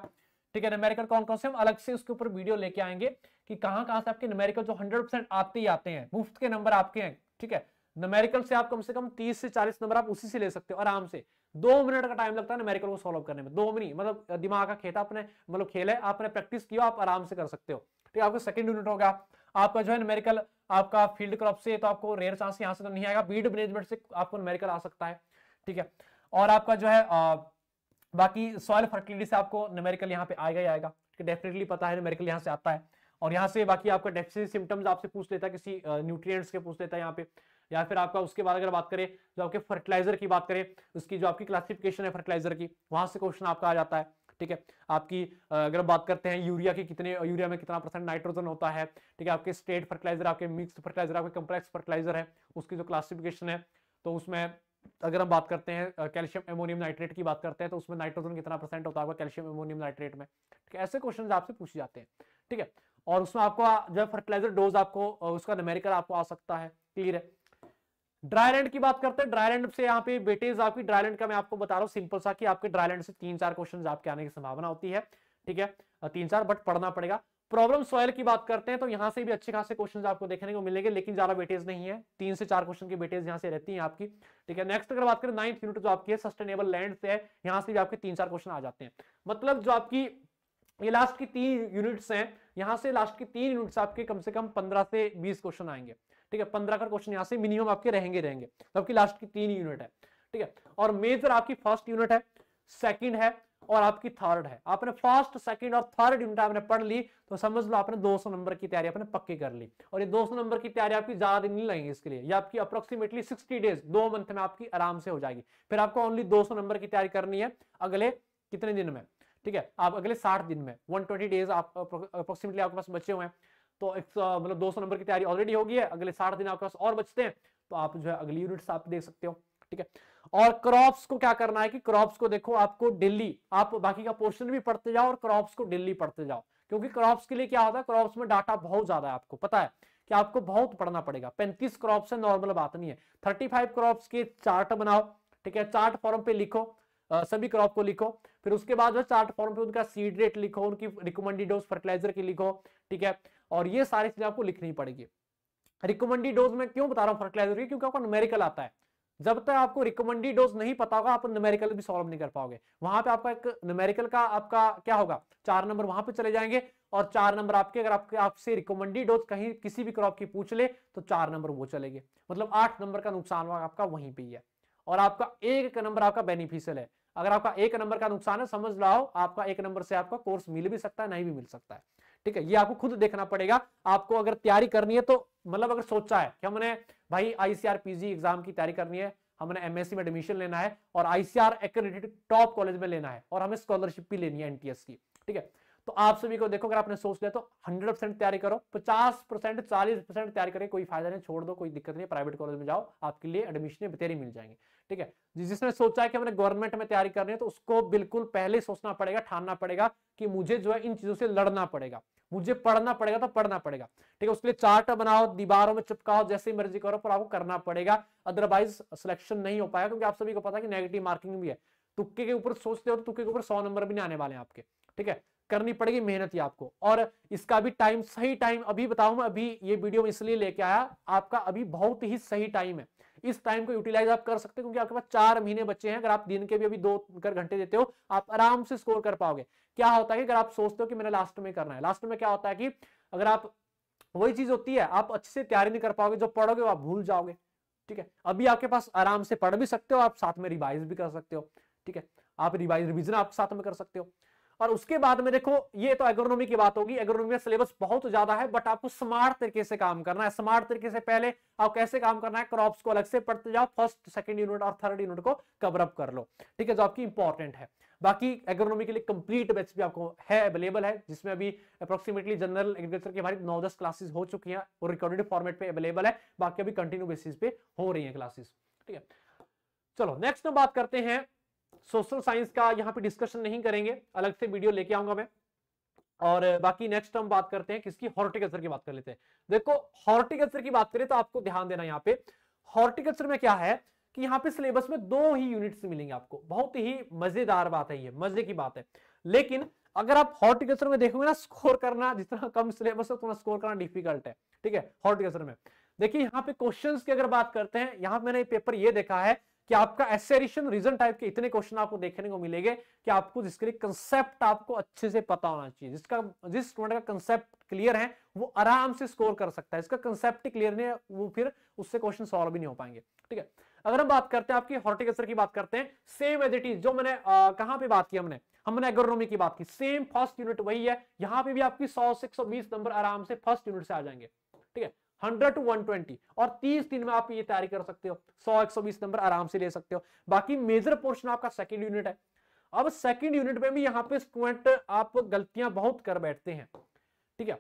ठीक है न्यूमेरिकल कौन कौन से हम अलग से उसके ऊपर वीडियो लेके आएंगे कि कहां कहां से आपके न्यूमेरिकल जो परसेंट आते ही आते हैं मुफ्त के नंबर आपके हैं ठीक है न्यूमेरिकल से आप कम से कम तीस से चालीस नंबर आप उसी से ले सकते हो आराम से दो मिनट का टाइम लगता है न्यूमेरिकल को सॉल्व करने में दो मिनट मतलब दिमाग का खेत आपने मतलब खेल है आपने प्रैक्टिस किया आप आराम से कर सकते हो ठीक है आपको सेकंड यूनिट होगा आपका जो है न्यूमेरिकल आपका फील्ड क्रॉप से तो आपको रेयर चांस यहाँ से तो नहीं आएगा बीड मैनेजमेंट से आपको न्यूमेरिकल आ सकता है ठीक है और आपका जो है आ, बाकी सॉयल फर्टिलिटी से आपको नमेरिकल यहाँ पे आएगा ही आएगा डेफिनेटली पता है नमेरिकल यहाँ से आता है और यहाँ से बाकी आपका डेफिसिट सिम्टम्स आपसे पूछ लेता है किसी न्यूट्रिएंट्स के पूछ लेता है यहाँ पे या फिर आपका उसके बाद अगर बात करें जो आपके फर्टिलाइजर की बात करें उसकी जो आपकी क्लासिफिकेशन है फर्टिलाइजर की वहां से क्वेश्चन आपका आ जाता है ठीक है आपकी अगर बात करते हैं यूरिया की कितने यूरिया में कितना परसेंट नाइट्रोजन होता है ठीक है आपके स्टेट फर्टिलाइजर आपके मिक्स फर्टिलाइजर आपके कम्प्लेक्स फर्टिलाइजर है उसकी जो क्लासिफिकेशन है तो उसमें अगर हम बात करते हैं कैल्शियम एमोनियम नाइट्रेट की बात करते हैं तो उसमें नाइट्रोजन कितना परसेंट होता है कैल्शियम एमोनियम नाइट्रेट में ठीक है ऐसे क्वेश्चन आपसे पूछे जाते हैं ठीक है और उसमें आपको जब फर्टिलाइजर डोज आपको उसका नमेरिकल आपको आ सकता है क्लियर है ड्राईलैंड की बात करते हैं ड्राईलैंड से यहाँ पे बेटे आपकी ड्राईलैंड का मैं आपको बता रहा हूँ सिंपल सा कि आपके ड्राईलैंड से तीन चार क्वेश्चन आपके आने की संभावना होती है ठीक है तीन चार बट पढ़ना पड़ेगा प्रॉब्लम सॉयल की बात करते हैं तो यहाँ से भी अच्छे खासे क्वेश्चन आपको देखने को मिलेंगे लेकिन ज्यादा वेटेज नहीं है तीन से चार क्वेश्चन की वेटेज यहाँ से रहती है आपकी ठीक है नेक्स्ट अगर बात करें नाइन्थ यूनिट जो आपकी है सस्टेनेबल लैंड से है यहाँ से भी आपके तीन चार क्वेश्चन आ जाते हैं मतलब जो आपकी ये लास्ट की तीन यूनिट्स हैं यहाँ से लास्ट की तीन यूनिट्स आपके कम से कम पंद्रह से बीस क्वेश्चन आएंगे ठीक है पंद्रह का क्वेश्चन यहाँ से मिनिमम आपके रहेंगे रहेंगे तो लास्ट की तीन यूनिट है ठीक है और मेजर आपकी फर्स्ट यूनिट है सेकेंड है और आपकी थर्ड है आपने फर्स्ट सेकंड और थर्ड यूनिट आपने पढ़ ली तो समझ लो आपने 200 नंबर की तैयारी आपने पक्की कर ली और ये 200 नंबर की तैयारी आपकी ज्यादा दिन नहीं लगेगी इसके लिए ये आपकी अप्रोक्सीमेटली 60 डेज दो मंथ में आपकी आराम से हो जाएगी फिर आपको ओनली 200 नंबर की तैयारी करनी है अगले कितने दिन में ठीक है आप अगले साठ दिन में वन डेज आप अप्रोक्सीमेटली आपके पास बचे हुए हैं तो एक मतलब 200 नंबर की तैयारी ऑलरेडी होगी है अगले साठ दिन आपके पास और बचते हैं तो आप जो है अगली यूनिट्स आप देख सकते हो ठीक है और क्रॉप्स को क्या करना है कि क्रॉप्स को देखो आपको डेली आप बाकी का पोर्शन भी पढ़ते जाओ और क्रॉप्स को डेली पढ़ते जाओ क्योंकि क्रॉप्स के लिए क्या होता है क्रॉप्स में डाटा बहुत ज्यादा है आपको पता है कि आपको बहुत पढ़ना पड़ेगा पैंतीस क्रॉप्स है नॉर्मल बात नहीं है थर्टी फाइव क्रॉप्स के चार्ट बनाओ ठीक है चार्ट फॉर्म पे लिखो सभी क्रॉप को लिखो फिर उसके बाद जो चार्ट फॉर्म पे उनका सीड रेट लिखो उनकी रिकमेंडेड डोज फर्टिलाइजर की लिखो ठीक है और ये सारी चीजें आपको लिखनी पड़ेगी रिकमेंडेड डोज में क्यों बता रहा हूँ फर्टिलाइजर की क्योंकि आपको न्यूमेरिकल आता है जब तक आपको रिकमेंडेड डोज नहीं पता होगा आप न्यूमेरिकल भी सॉल्व नहीं कर पाओगे वहां पे आपका एक न्यूमेरिकल का आपका क्या होगा चार नंबर वहां पे चले जाएंगे और चार नंबर आपके अगर आपके आपसे रिकमेंडेड डोज कहीं किसी भी क्रॉप की पूछ ले तो चार नंबर वो चलेगे मतलब आठ नंबर का नुकसान आपका वहीं पे ही है और आपका एक नंबर आपका बेनिफिशियल है अगर आपका एक नंबर का नुकसान है समझ लाओ आपका एक नंबर से आपका कोर्स मिल भी सकता है नहीं भी मिल सकता है ठीक है ये आपको खुद देखना पड़ेगा आपको अगर तैयारी करनी है तो मतलब अगर सोचा है कि हमने भाई आईसीआर पीजी एग्जाम की तैयारी करनी है हमने एमएससी में एडमिशन लेना है और आईसीआर टॉप कॉलेज में लेना है और हमें स्कॉलरशिप भी लेनी है एनटीएस की ठीक है तो आप सभी को देखो अगर आपने सोच लिया तो 100 परसेंट तैयारी करो 50 परसेंट चालीस परसेंट तैयारी करें कोई फायदा नहीं छोड़ दो कोई दिक्कत नहीं प्राइवेट कॉलेज में जाओ आपके लिए एडमिशन बतेरी मिल जाएंगे ठीक है जिसने सोचा है कि हमने गवर्नमेंट में तैयारी करनी है तो उसको बिल्कुल पहले सोचना पड़ेगा ठानना पड़ेगा कि मुझे जो है इन चीजों से लड़ना पड़ेगा मुझे पढ़ना पड़ेगा तो पढ़ना पड़ेगा ठीक है उसके लिए चार्ट बनाओ दीवारों में चिपकाओ जैसी मर्जी करो पर आपको करना पड़ेगा अदरवाइज सिलेक्शन नहीं हो पाएगा क्योंकि आप सभी को पता है कि नेगेटिव मार्किंग भी है तुक्के के ऊपर सोचते हो तो तुक्के के ऊपर सौ नंबर भी नहीं आने वाले हैं आपके ठीक है करनी पड़ेगी मेहनत ही आपको और इसका भी टाइम सही टाइम अभी बताऊं में अभी ये वीडियो में इसलिए लेके आया आपका अभी बहुत ही सही टाइम है इस टाइम को यूटिलाइज आप कर सकते हो क्योंकि आपके पास चार महीने बचे हैं अगर आप दिन के भी अभी दो कर घंटे देते हो आप आराम से स्कोर कर पाओगे क्या होता है कि अगर आप सोचते हो कि मैंने लास्ट में करना है लास्ट में क्या होता है कि अगर आप वही चीज होती है आप अच्छे से तैयारी नहीं कर पाओगे जो पढ़ोगे वो आप भूल जाओगे ठीक है अभी आपके पास आराम से पढ़ भी सकते हो आप साथ में रिवाइज भी कर सकते हो ठीक है आप रिवाइज रिविजन आप साथ में कर सकते हो और उसके बाद में देखो ये तो एग्रोनॉमी की बात होगी एग्रोनॉमी में सिलेबस बहुत ज्यादा है बट आपको स्मार्ट तरीके से काम करना है स्मार्ट तरीके से पहले आप कैसे काम करना है क्रॉप्स को अलग से पढ़ते जाओ फर्स्ट सेकंड यूनिट और थर्ड यूनिट को कवरअप कर लो ठीक है जो आपकी इंपॉर्टेंट है बाकी एग्रोनॉमी के लिए कंप्लीट बैच भी आपको है अवेलेबल है जिसमें अभी अप्रोक्सीमेटली जनरल एग्रीकल्चर की हमारी नौ दस क्लासेस हो चुकी हैं और रिकॉर्डेड फॉर्मेट पे अवेलेबल है बाकी अभी कंटिन्यू बेसिस पे हो रही है क्लासेस ठीक है चलो नेक्स्ट हम बात करते हैं सोशल साइंस का यहाँ पे डिस्कशन नहीं करेंगे अलग से वीडियो लेके आऊंगा मैं और बाकी नेक्स्ट हम बात करते हैं किसकी हॉर्टिकल्चर की बात कर लेते हैं देखो हॉर्टिकल्चर की बात करें तो आपको ध्यान देना यहाँ पे हॉर्टिकल्चर में क्या है कि यहाँ पे सिलेबस में दो ही यूनिट्स मिलेंगे आपको बहुत ही मजेदार बात है ये मजे की बात है लेकिन अगर आप हॉर्टिकल्चर में देखोगे ना स्कोर करना जितना कम सिलेबस है उतना स्कोर करना डिफिकल्ट है ठीक है हॉर्टिकल्चर में देखिए यहाँ पे क्वेश्चन की अगर बात करते हैं यहाँ मैंने पेपर ये देखा है कि आपका एसेरिशन रीजन टाइप के इतने क्वेश्चन आपको देखने को मिलेंगे कि आपको जिसके लिए कंसेप्ट आपको अच्छे से पता होना चाहिए जिसका जिस स्टूडेंट का कंसेप्ट क्लियर है वो आराम से स्कोर कर सकता है इसका कंसेप्ट क्लियर नहीं है वो फिर उससे क्वेश्चन सॉल्व भी नहीं हो पाएंगे ठीक है अगर हम बात करते हैं आपकी हॉर्टिकल्चर की बात करते हैं सेम एज इट इज जो मैंने कहां पे बात की हमने हमने एग्रोनॉमी की बात की सेम फर्स्ट यूनिट वही है यहां पे भी आपकी 100 से 120 नंबर आराम से फर्स्ट यूनिट से आ जाएंगे ठीक है 100 टू 120 और 30 दिन में आप ये तैयारी कर सकते हो 100 120 नंबर आराम से ले सकते हो बाकी मेजर पोर्शन आपका सेकंड यूनिट है अब सेकंड यूनिट में भी यहाँ पे स्टूडेंट आप गलतियां बहुत कर बैठते हैं ठीक है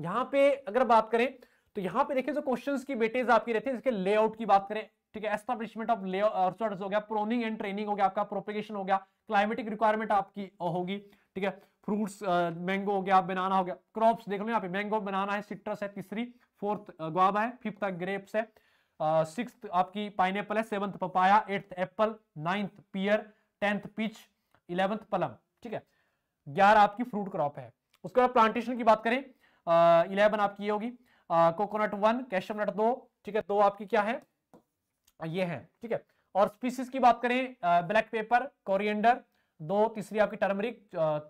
यहाँ पे अगर बात करें तो यहाँ पे देखिए जो क्वेश्चन की बेटेज आपकी रहती है इसके लेआउट की बात करें ठीक है एस्टाब्लिशमेंट ऑफ ले हो गया प्रोनिंग एंड ट्रेनिंग हो गया आपका प्रोपेगेशन हो गया क्लाइमेटिक रिक्वायरमेंट आपकी होगी ठीक है फ्रूट्स मैंगो uh, हो गया बनाना हो गया क्रॉप्स देख लो यहाँ पे मैंगो बनाना है सिट्रस है तीसरी फोर्थ गुआबा है फिफ्थ ग्रेप्स है सिक्स uh, आपकी पाइन है seventh papaya eighth apple ninth pear tenth peach eleventh plum ठीक है ग्यारह आपकी फ्रूट क्रॉप है उसके बाद प्लांटेशन की बात करें इलेवन uh, आपकी ये होगी कोकोनट वन कैशम नट दो ठीक है दो आपकी क्या है ये है ठीक है और स्पीसीज की बात करें ब्लैक पेपर कोरिएंडर दो तीसरी आपकी टर्मरिक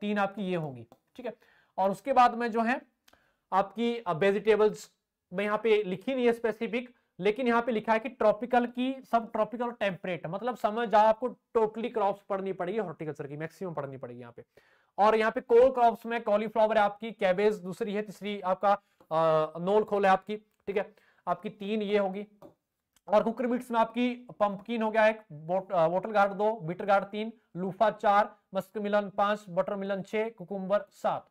तीन आपकी ये होगी ठीक है और उसके बाद में जो है आपकी वेजिटेबल्स मैं यहाँ पे लिखी नहीं है स्पेसिफिक लेकिन यहाँ पे लिखा है कि ट्रॉपिकल की सब ट्रॉपिकल टेम्परेट मतलब समझ जाओ आपको टोटली क्रॉप्स पढ़नी पड़ेगी हॉर्टिकल्चर की मैक्सिमम पढ़नी पड़ेगी यहाँ पे और यहाँ पे कोल क्रॉप्स में कॉलीफ्लावर है आपकी कैबेज दूसरी है तीसरी आपका आ, नोल खोल है आपकी ठीक है आपकी तीन ये होगी और कुकर मिट्स में आपकी पंपकिन हो गया एक वोटर गार्ड दो बीटर गार्ड तीन लूफा चार मस्क मिलन पांच बटर मिलन छह कुकुम्बर सात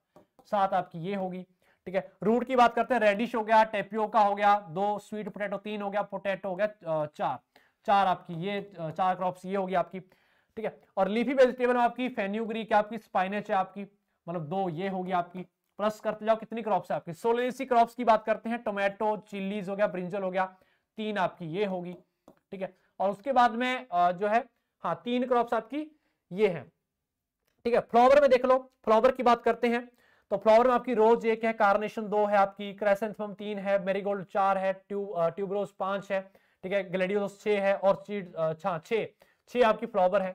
सात आपकी ये होगी ठीक है रूट की बात करते हैं रेडिश हो गया टेपियोका हो गया दो स्वीट पोटेटो तीन हो गया पोटेटो हो गया चार चार आपकी ये चार क्रॉप्स ये होगी आपकी ठीक है और लीफी वेजिटेबल आपकी फेन्यूग्री है आपकी स्पाइनेच है आपकी मतलब दो ये होगी आपकी प्लस करते जाओ कितनी क्रॉप्स है आपकी सोलेसी क्रॉप्स की बात करते हैं टोमेटो चिल्लीज हो गया ब्रिंजल हो गया तीन आपकी ये होगी ठीक है और उसके बाद में जो है हाँ तीन क्रॉप्स आपकी ये है ठीक है फ्लावर में देख लो फ्लावर की बात करते हैं तो फ्लावर में आपकी रोज एक है कार्नेशन दो है आपकी क्रेसेंथम तीन है मेरीगोल्ड चार है ट्यूब ट्यूबरोज पांच है ठीक है ग्लेडियोस छ है और चीड छः आपकी फ्लावर है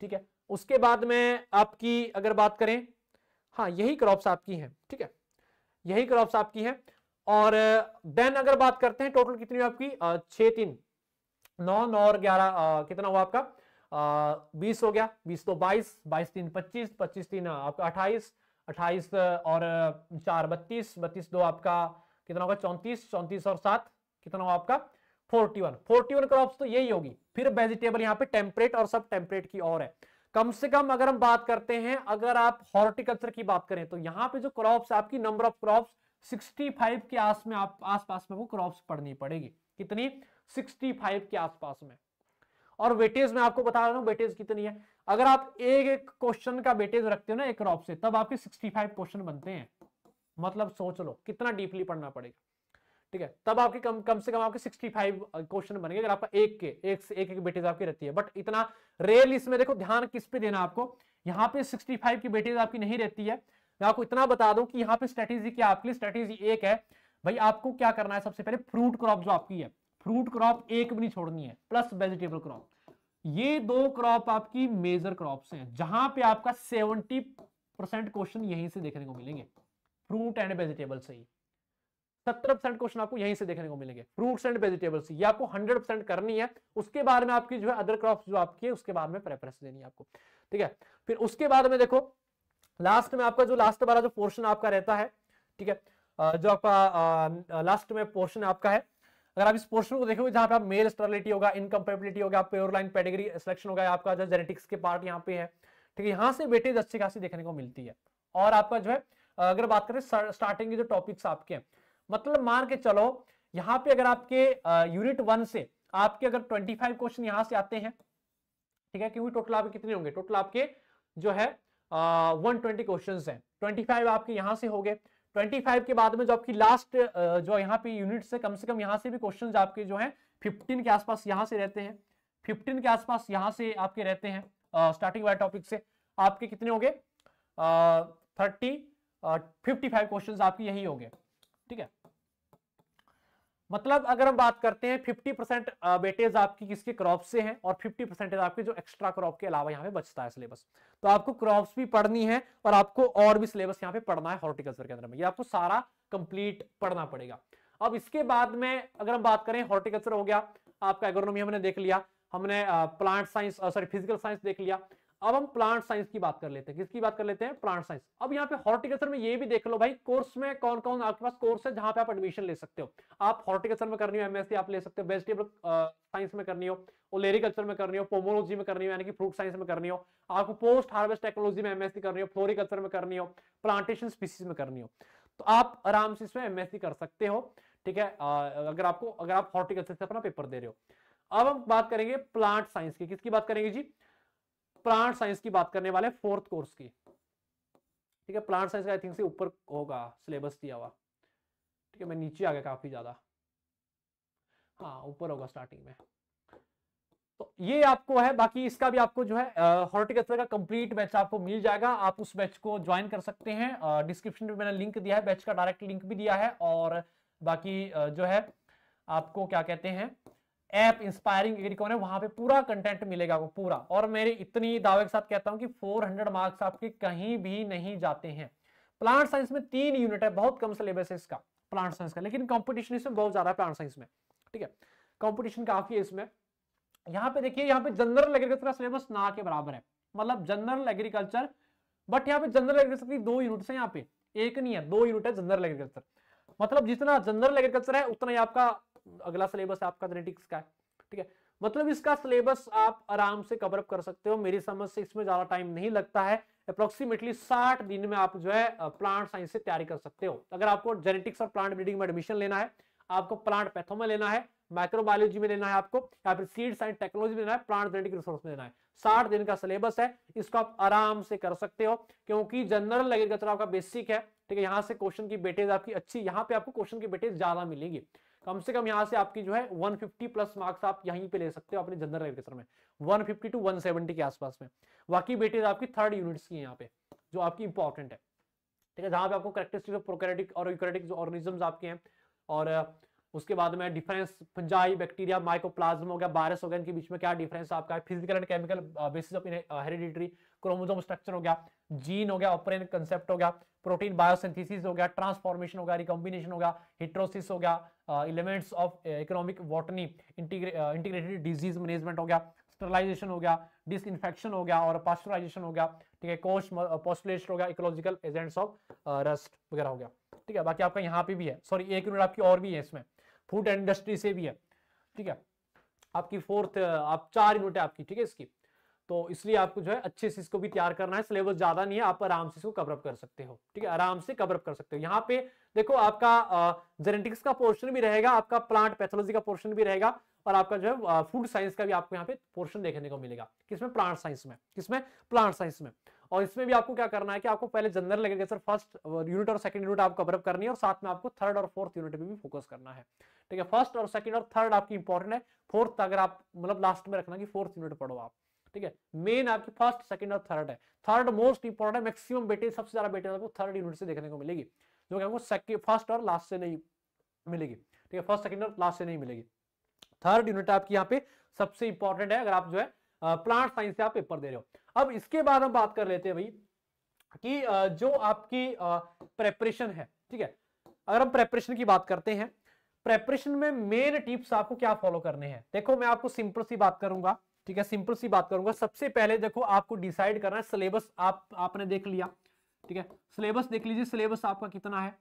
ठीक है उसके बाद में आपकी अगर बात करें हाँ यही क्रॉप्स आपकी हैं ठीक है यही क्रॉप्स आपकी हैं और देन अगर बात करते हैं टोटल कितनी आपकी छह तीन नौ नौ और ग्यारह कितना हुआ आपका बीस हो गया बीस तो बाईस बाईस तीन पच्चीस पच्चीस तीन आपका अट्ठाईस अट्ठाईस और चार बत्तीस बत्तीस दो आपका कितना होगा चौंतीस चौंतीस और सात कितना होगा आपका forty one forty one crop तो यही होगी फिर वेजिटेबल यहाँ पे टेम्परेट और सब टेम्परेट की और है कम से कम अगर हम बात करते हैं अगर आप हॉर्टिकल्चर की बात करें तो यहाँ पे जो क्रॉप आपकी number of crop sixty five के आस में आप आसपास में वो क्रॉप्स पड़नी पड़ेगी कितनी 65 के आसपास में और वेटेज में आपको बता रहा हूँ वेटेज कितनी है अगर आप एक एक क्वेश्चन का वेटेज रखते हो ना एक रॉप से तब आपके 65 क्वेश्चन बनते हैं मतलब सोच लो कितना डीपली पढ़ना पड़ेगा ठीक है तब आपके कम कम से कम आपके 65 क्वेश्चन बनेंगे अगर आपका एक के एक से एक एक बेटेज आपकी रहती है बट इतना रेल इसमें देखो ध्यान किस पे देना आपको यहाँ पे 65 की बेटेज आपकी नहीं रहती है मैं आपको इतना बता दूं कि यहाँ पे स्ट्रेटेजी क्या आपकी स्ट्रेटेजी एक है भाई आपको क्या करना है सबसे पहले फ्रूट क्रॉप जो आपकी है फ्रूट क्रॉप एक भी नहीं छोड़नी है प्लस वेजिटेबल क्रॉप ये दो क्रॉप आपकी मेजर क्रॉप्स हैं जहां पे आपका 70 परसेंट क्वेश्चन यहीं से देखने को मिलेंगे फ्रूट एंड वेजिटेबल से ही सत्तर परसेंट क्वेश्चन आपको यहीं से देखने को मिलेंगे फ्रूट्स एंड वेजिटेबल्स ये आपको हंड्रेड परसेंट करनी है उसके बाद में आपकी जो है अदर क्रॉप जो आपकी है उसके बाद में प्रेफरेंस देनी है आपको ठीक है फिर उसके बाद में देखो लास्ट में आपका जो लास्ट वाला जो पोर्शन आपका रहता है ठीक है जो आपका लास्ट में पोर्शन आपका है अगर आप इस पोर्शन को देखोगे जहां पे आप मेल स्टरलिटी होगा इनकम्पेबिलिटी होगा प्योर लाइन पेडिग्री सिलेक्शन होगा आपका जो जेनेटिक्स के पार्ट यहाँ पे है ठीक है यहाँ से वेटेज अच्छी खासी देखने को मिलती है और आपका जो है अगर बात करें स्टार्टिंग के जो टॉपिक्स आपके हैं मतलब मान के चलो यहाँ पे अगर आपके यूनिट वन से आपके अगर 25 क्वेश्चन यहाँ से आते हैं ठीक है क्योंकि टोटल आपके कितने होंगे टोटल आपके जो है वन ट्वेंटी क्वेश्चन है ट्वेंटी फाइव आपके यहाँ से हो गए 25 के बाद में जो आपकी लास्ट जो यहाँ पे यूनिट है कम से कम यहाँ से भी क्वेश्चन आपके जो है 15 के आसपास यहाँ से रहते हैं 15 के आसपास यहाँ से आपके रहते हैं स्टार्टिंग वाले टॉपिक से आपके कितने हो गए थर्टी फिफ्टी फाइव क्वेश्चन आपके यही हो गए ठीक है मतलब अगर हम बात करते हैं 50 परसेंट वेटेज आपकी किसके क्रॉप से हैं और 50 परसेंटेज आपके जो एक्स्ट्रा क्रॉप के अलावा यहाँ पे बचता है सिलेबस तो आपको क्रॉप्स भी पढ़नी है और आपको और भी सिलेबस यहाँ पे पढ़ना है हॉर्टिकल्चर के अंदर में ये आपको सारा कंप्लीट पढ़ना पड़ेगा अब इसके बाद में अगर हम बात करें हॉर्टिकल्चर हो गया आपका एग्रोनोमी हमने देख लिया हमने plant science sorry physical science देख लिया अब हम प्लांट साइंस की बात कर लेते हैं किसकी बात कर लेते हैं प्लांट साइंस अब यहाँ पे हॉर्टिकल्चर में ये भी देख लो भाई कोर्स में कौन कौन आपके पास कोर्स है जहां पे आप एडमिशन ले सकते हो आप हॉर्टिकल्चर में करनी हो एमएससी आप ले सकते हो वेजिटेबल साइंस में करनी हो ओलेरिकल्चर में करनी हो पोमोलॉजी में करनी हो यानी कि फ्रूट साइंस में करनी हो आपको पोस्ट हार्वेस्ट टेक्नोलॉजी में एमएससी करनी हो फ्लोरिकल्चर में करनी हो प्लांटेशन स्पीसीज में करनी हो तो आप आराम से इसमें एमएससी कर सकते हो ठीक है अगर आपको अगर आप हॉर्टिकल्चर से अपना पेपर दे रहे हो अब हम बात करेंगे प्लांट साइंस की किसकी बात करेंगे जी प्लांट साइंस की बात करने वाले फोर्थ कोर्स की ठीक है प्लांट साइंस का आई थिंक से ऊपर होगा सिलेबस दिया हुआ ठीक है मैं नीचे आ गया काफी ज्यादा हाँ ऊपर होगा स्टार्टिंग में तो ये आपको है बाकी इसका भी आपको जो है हॉर्टिकल्चर का कंप्लीट बैच आपको मिल जाएगा आप उस बैच को ज्वाइन कर सकते हैं डिस्क्रिप्शन में मैंने लिंक दिया है बैच का डायरेक्ट लिंक भी दिया है और बाकी जो है आपको क्या कहते हैं ऐप इंस्पायरिंग एग्रीकॉन है वहां पे पूरा कंटेंट मिलेगा आपको पूरा और मेरे इतनी दावे के साथ कहता हूं कि 400 मार्क्स आपके कहीं भी नहीं जाते हैं प्लांट साइंस में तीन यूनिट है बहुत कम सिलेबस है इसका प्लांट साइंस का लेकिन कॉम्पिटिशन इसमें बहुत ज्यादा है प्लांट साइंस में ठीक है कॉम्पिटिशन काफी है इसमें यहाँ पे देखिए यहाँ पे जनरल एग्रीकल्चर का सिलेबस ना के बराबर है मतलब जनरल एग्रीकल्चर बट यहाँ पे जनरल एग्रीकल्चर की दो यूनिट है यहाँ पे एक नहीं है दो यूनिट है जनरल एग्रीकल्चर मतलब जितना जनरल एग्रीकल्चर है उतना ही आपका अगला सिलेबस आपका जेनेटिक्स का है ठीक है मतलब इसका सिलेबस आप आराम से कवरअप कर सकते हो मेरी समझ से इसमें ज्यादा टाइम नहीं लगता है अप्रोक्सीमेटली साठ दिन में आप जो है प्लांट साइंस से तैयारी कर सकते हो अगर आपको जेनेटिक्स और प्लांट ब्रीडिंग में एडमिशन लेना है आपको प्लांट पैथो में लेना है माइक्रोबायोलॉजी में लेना है आपको या फिर सीड साइंस टेक्नोलॉजी में लेना है प्लांट जेनेटिक रिसोर्स में लेना है साठ दिन का सिलेबस है इसको आप आराम से कर सकते हो क्योंकि जनरल एग्रीकल्चर आपका बेसिक है ठीक है यहाँ से क्वेश्चन की बेटेज आपकी अच्छी यहाँ पे आपको क्वेश्चन की बेटेज ज्यादा मिलेगी कम से कम यहाँ से आपकी जो है 150 प्लस मार्क्स आप यहीं पे ले सकते हो अपने जनरल एजुकेशन में 150 फिफ्टी टू वन के आसपास में बाकी बेटेज आपकी थर्ड यूनिट्स की यहाँ पे जो आपकी इंपॉर्टेंट है ठीक है जहाँ पे आपको करेक्टरिस्टिक्स ऑफ प्रोकैरियोटिक और यूकैरियोटिक जो ऑर्गेनिजम्स आपके हैं और उसके बाद में डिफरेंस फंजाई बैक्टीरिया माइकोप्लाज्म हो गया वायरस हो गया इनके बीच में क्या डिफरेंस आपका है physical and chemical basis of heredity chromosome structure हो गया जीन हो गया ऑपरेन कंसेप्ट हो गया प्रोटीन बायोसिंथेसिस हो गया ट्रांसफॉर्मेशन हो गया रिकॉम्बिनेशन हो गया हिट्रोसिस हो गया elements of economic botany integrated disease management हो गया स्टरलाइजेशन हो गया डिस इन्फेक्शन हो गया और पास्टराइजेशन हो गया ठीक है कोश पोस्टलेट हो गया इकोलॉजिकल एजेंट्स ऑफ रस्ट वगैरह हो गया ठीक है बाकी आपका यहाँ पे भी है सॉरी एक यूनिट आपकी और भी है इसमें फूड इंडस्ट्री से भी है ठीक है आपकी फोर्थ आप चार यूनिट है आपकी ठीक है इसकी तो इसलिए आपको जो है अच्छे से इसको भी तैयार करना है सिलेबस ज्यादा नहीं है आप आराम से इसको कवरअप कर सकते हो ठीक है आराम से कवरअप कर सकते हो यहाँ पे देखो आपका जेनेटिक्स का पोर्शन भी रहेगा आपका प्लांट पैथोलॉजी का पोर्शन भी रहेगा और आपका जो है फूड साइंस का भी आपको यहाँ पे पोर्शन देखने को मिलेगा किसमें प्लांट साइंस में किसमें प्लांट साइंस में और इसमें भी आपको क्या करना है कि आपको पहले जनरल लगेगा सर फर्स्ट यूनिट और सेकंड यूनिट आपको कवरअप करनी है और साथ में आपको थर्ड और फोर्थ यूनिट पर भी फोकस करना है ठीक है फर्स्ट और सेकंड और थर्ड आपकी इंपॉर्टेंट है फोर्थ अगर आप मतलब लास्ट में रखना कि फोर्थ यूनिट पढ़ो आप ठीक है मेन आपकी फर्स्ट सेकंड और थर्ड है थर्ड मोस्ट इंपॉर्टेंट मैक्सिमम बेटे सबसे ज्यादा बेटे आपको थर्ड यूनिट से देखने को मिलेगी जो कि आपको फर्स्ट और लास्ट से नहीं मिलेगी ठीक है फर्स्ट सेकंड और लास्ट से नहीं मिलेगी थर्ड यूनिट आपकी यहाँ पे सबसे इंपॉर्टेंट है अगर आप जो है प्लांट साइंस से आप पेपर दे रहे हो अब इसके बाद हम बात कर लेते हैं भाई कि जो आपकी प्रेपरेशन है ठीक है अगर हम प्रेपरेशन की बात करते हैं प्रेपरेशन में मेन टिप्स आपको क्या फॉलो करने हैं देखो मैं आपको सिंपल सी बात करूंगा ठीक है सिंपल सी बात करूंगा सबसे पहले देखो आपको डिसाइड करना है सिलेबस आप आपने देख लिया ठीक है सिलेबस देख लीजिए सिलेबस आपका कितना है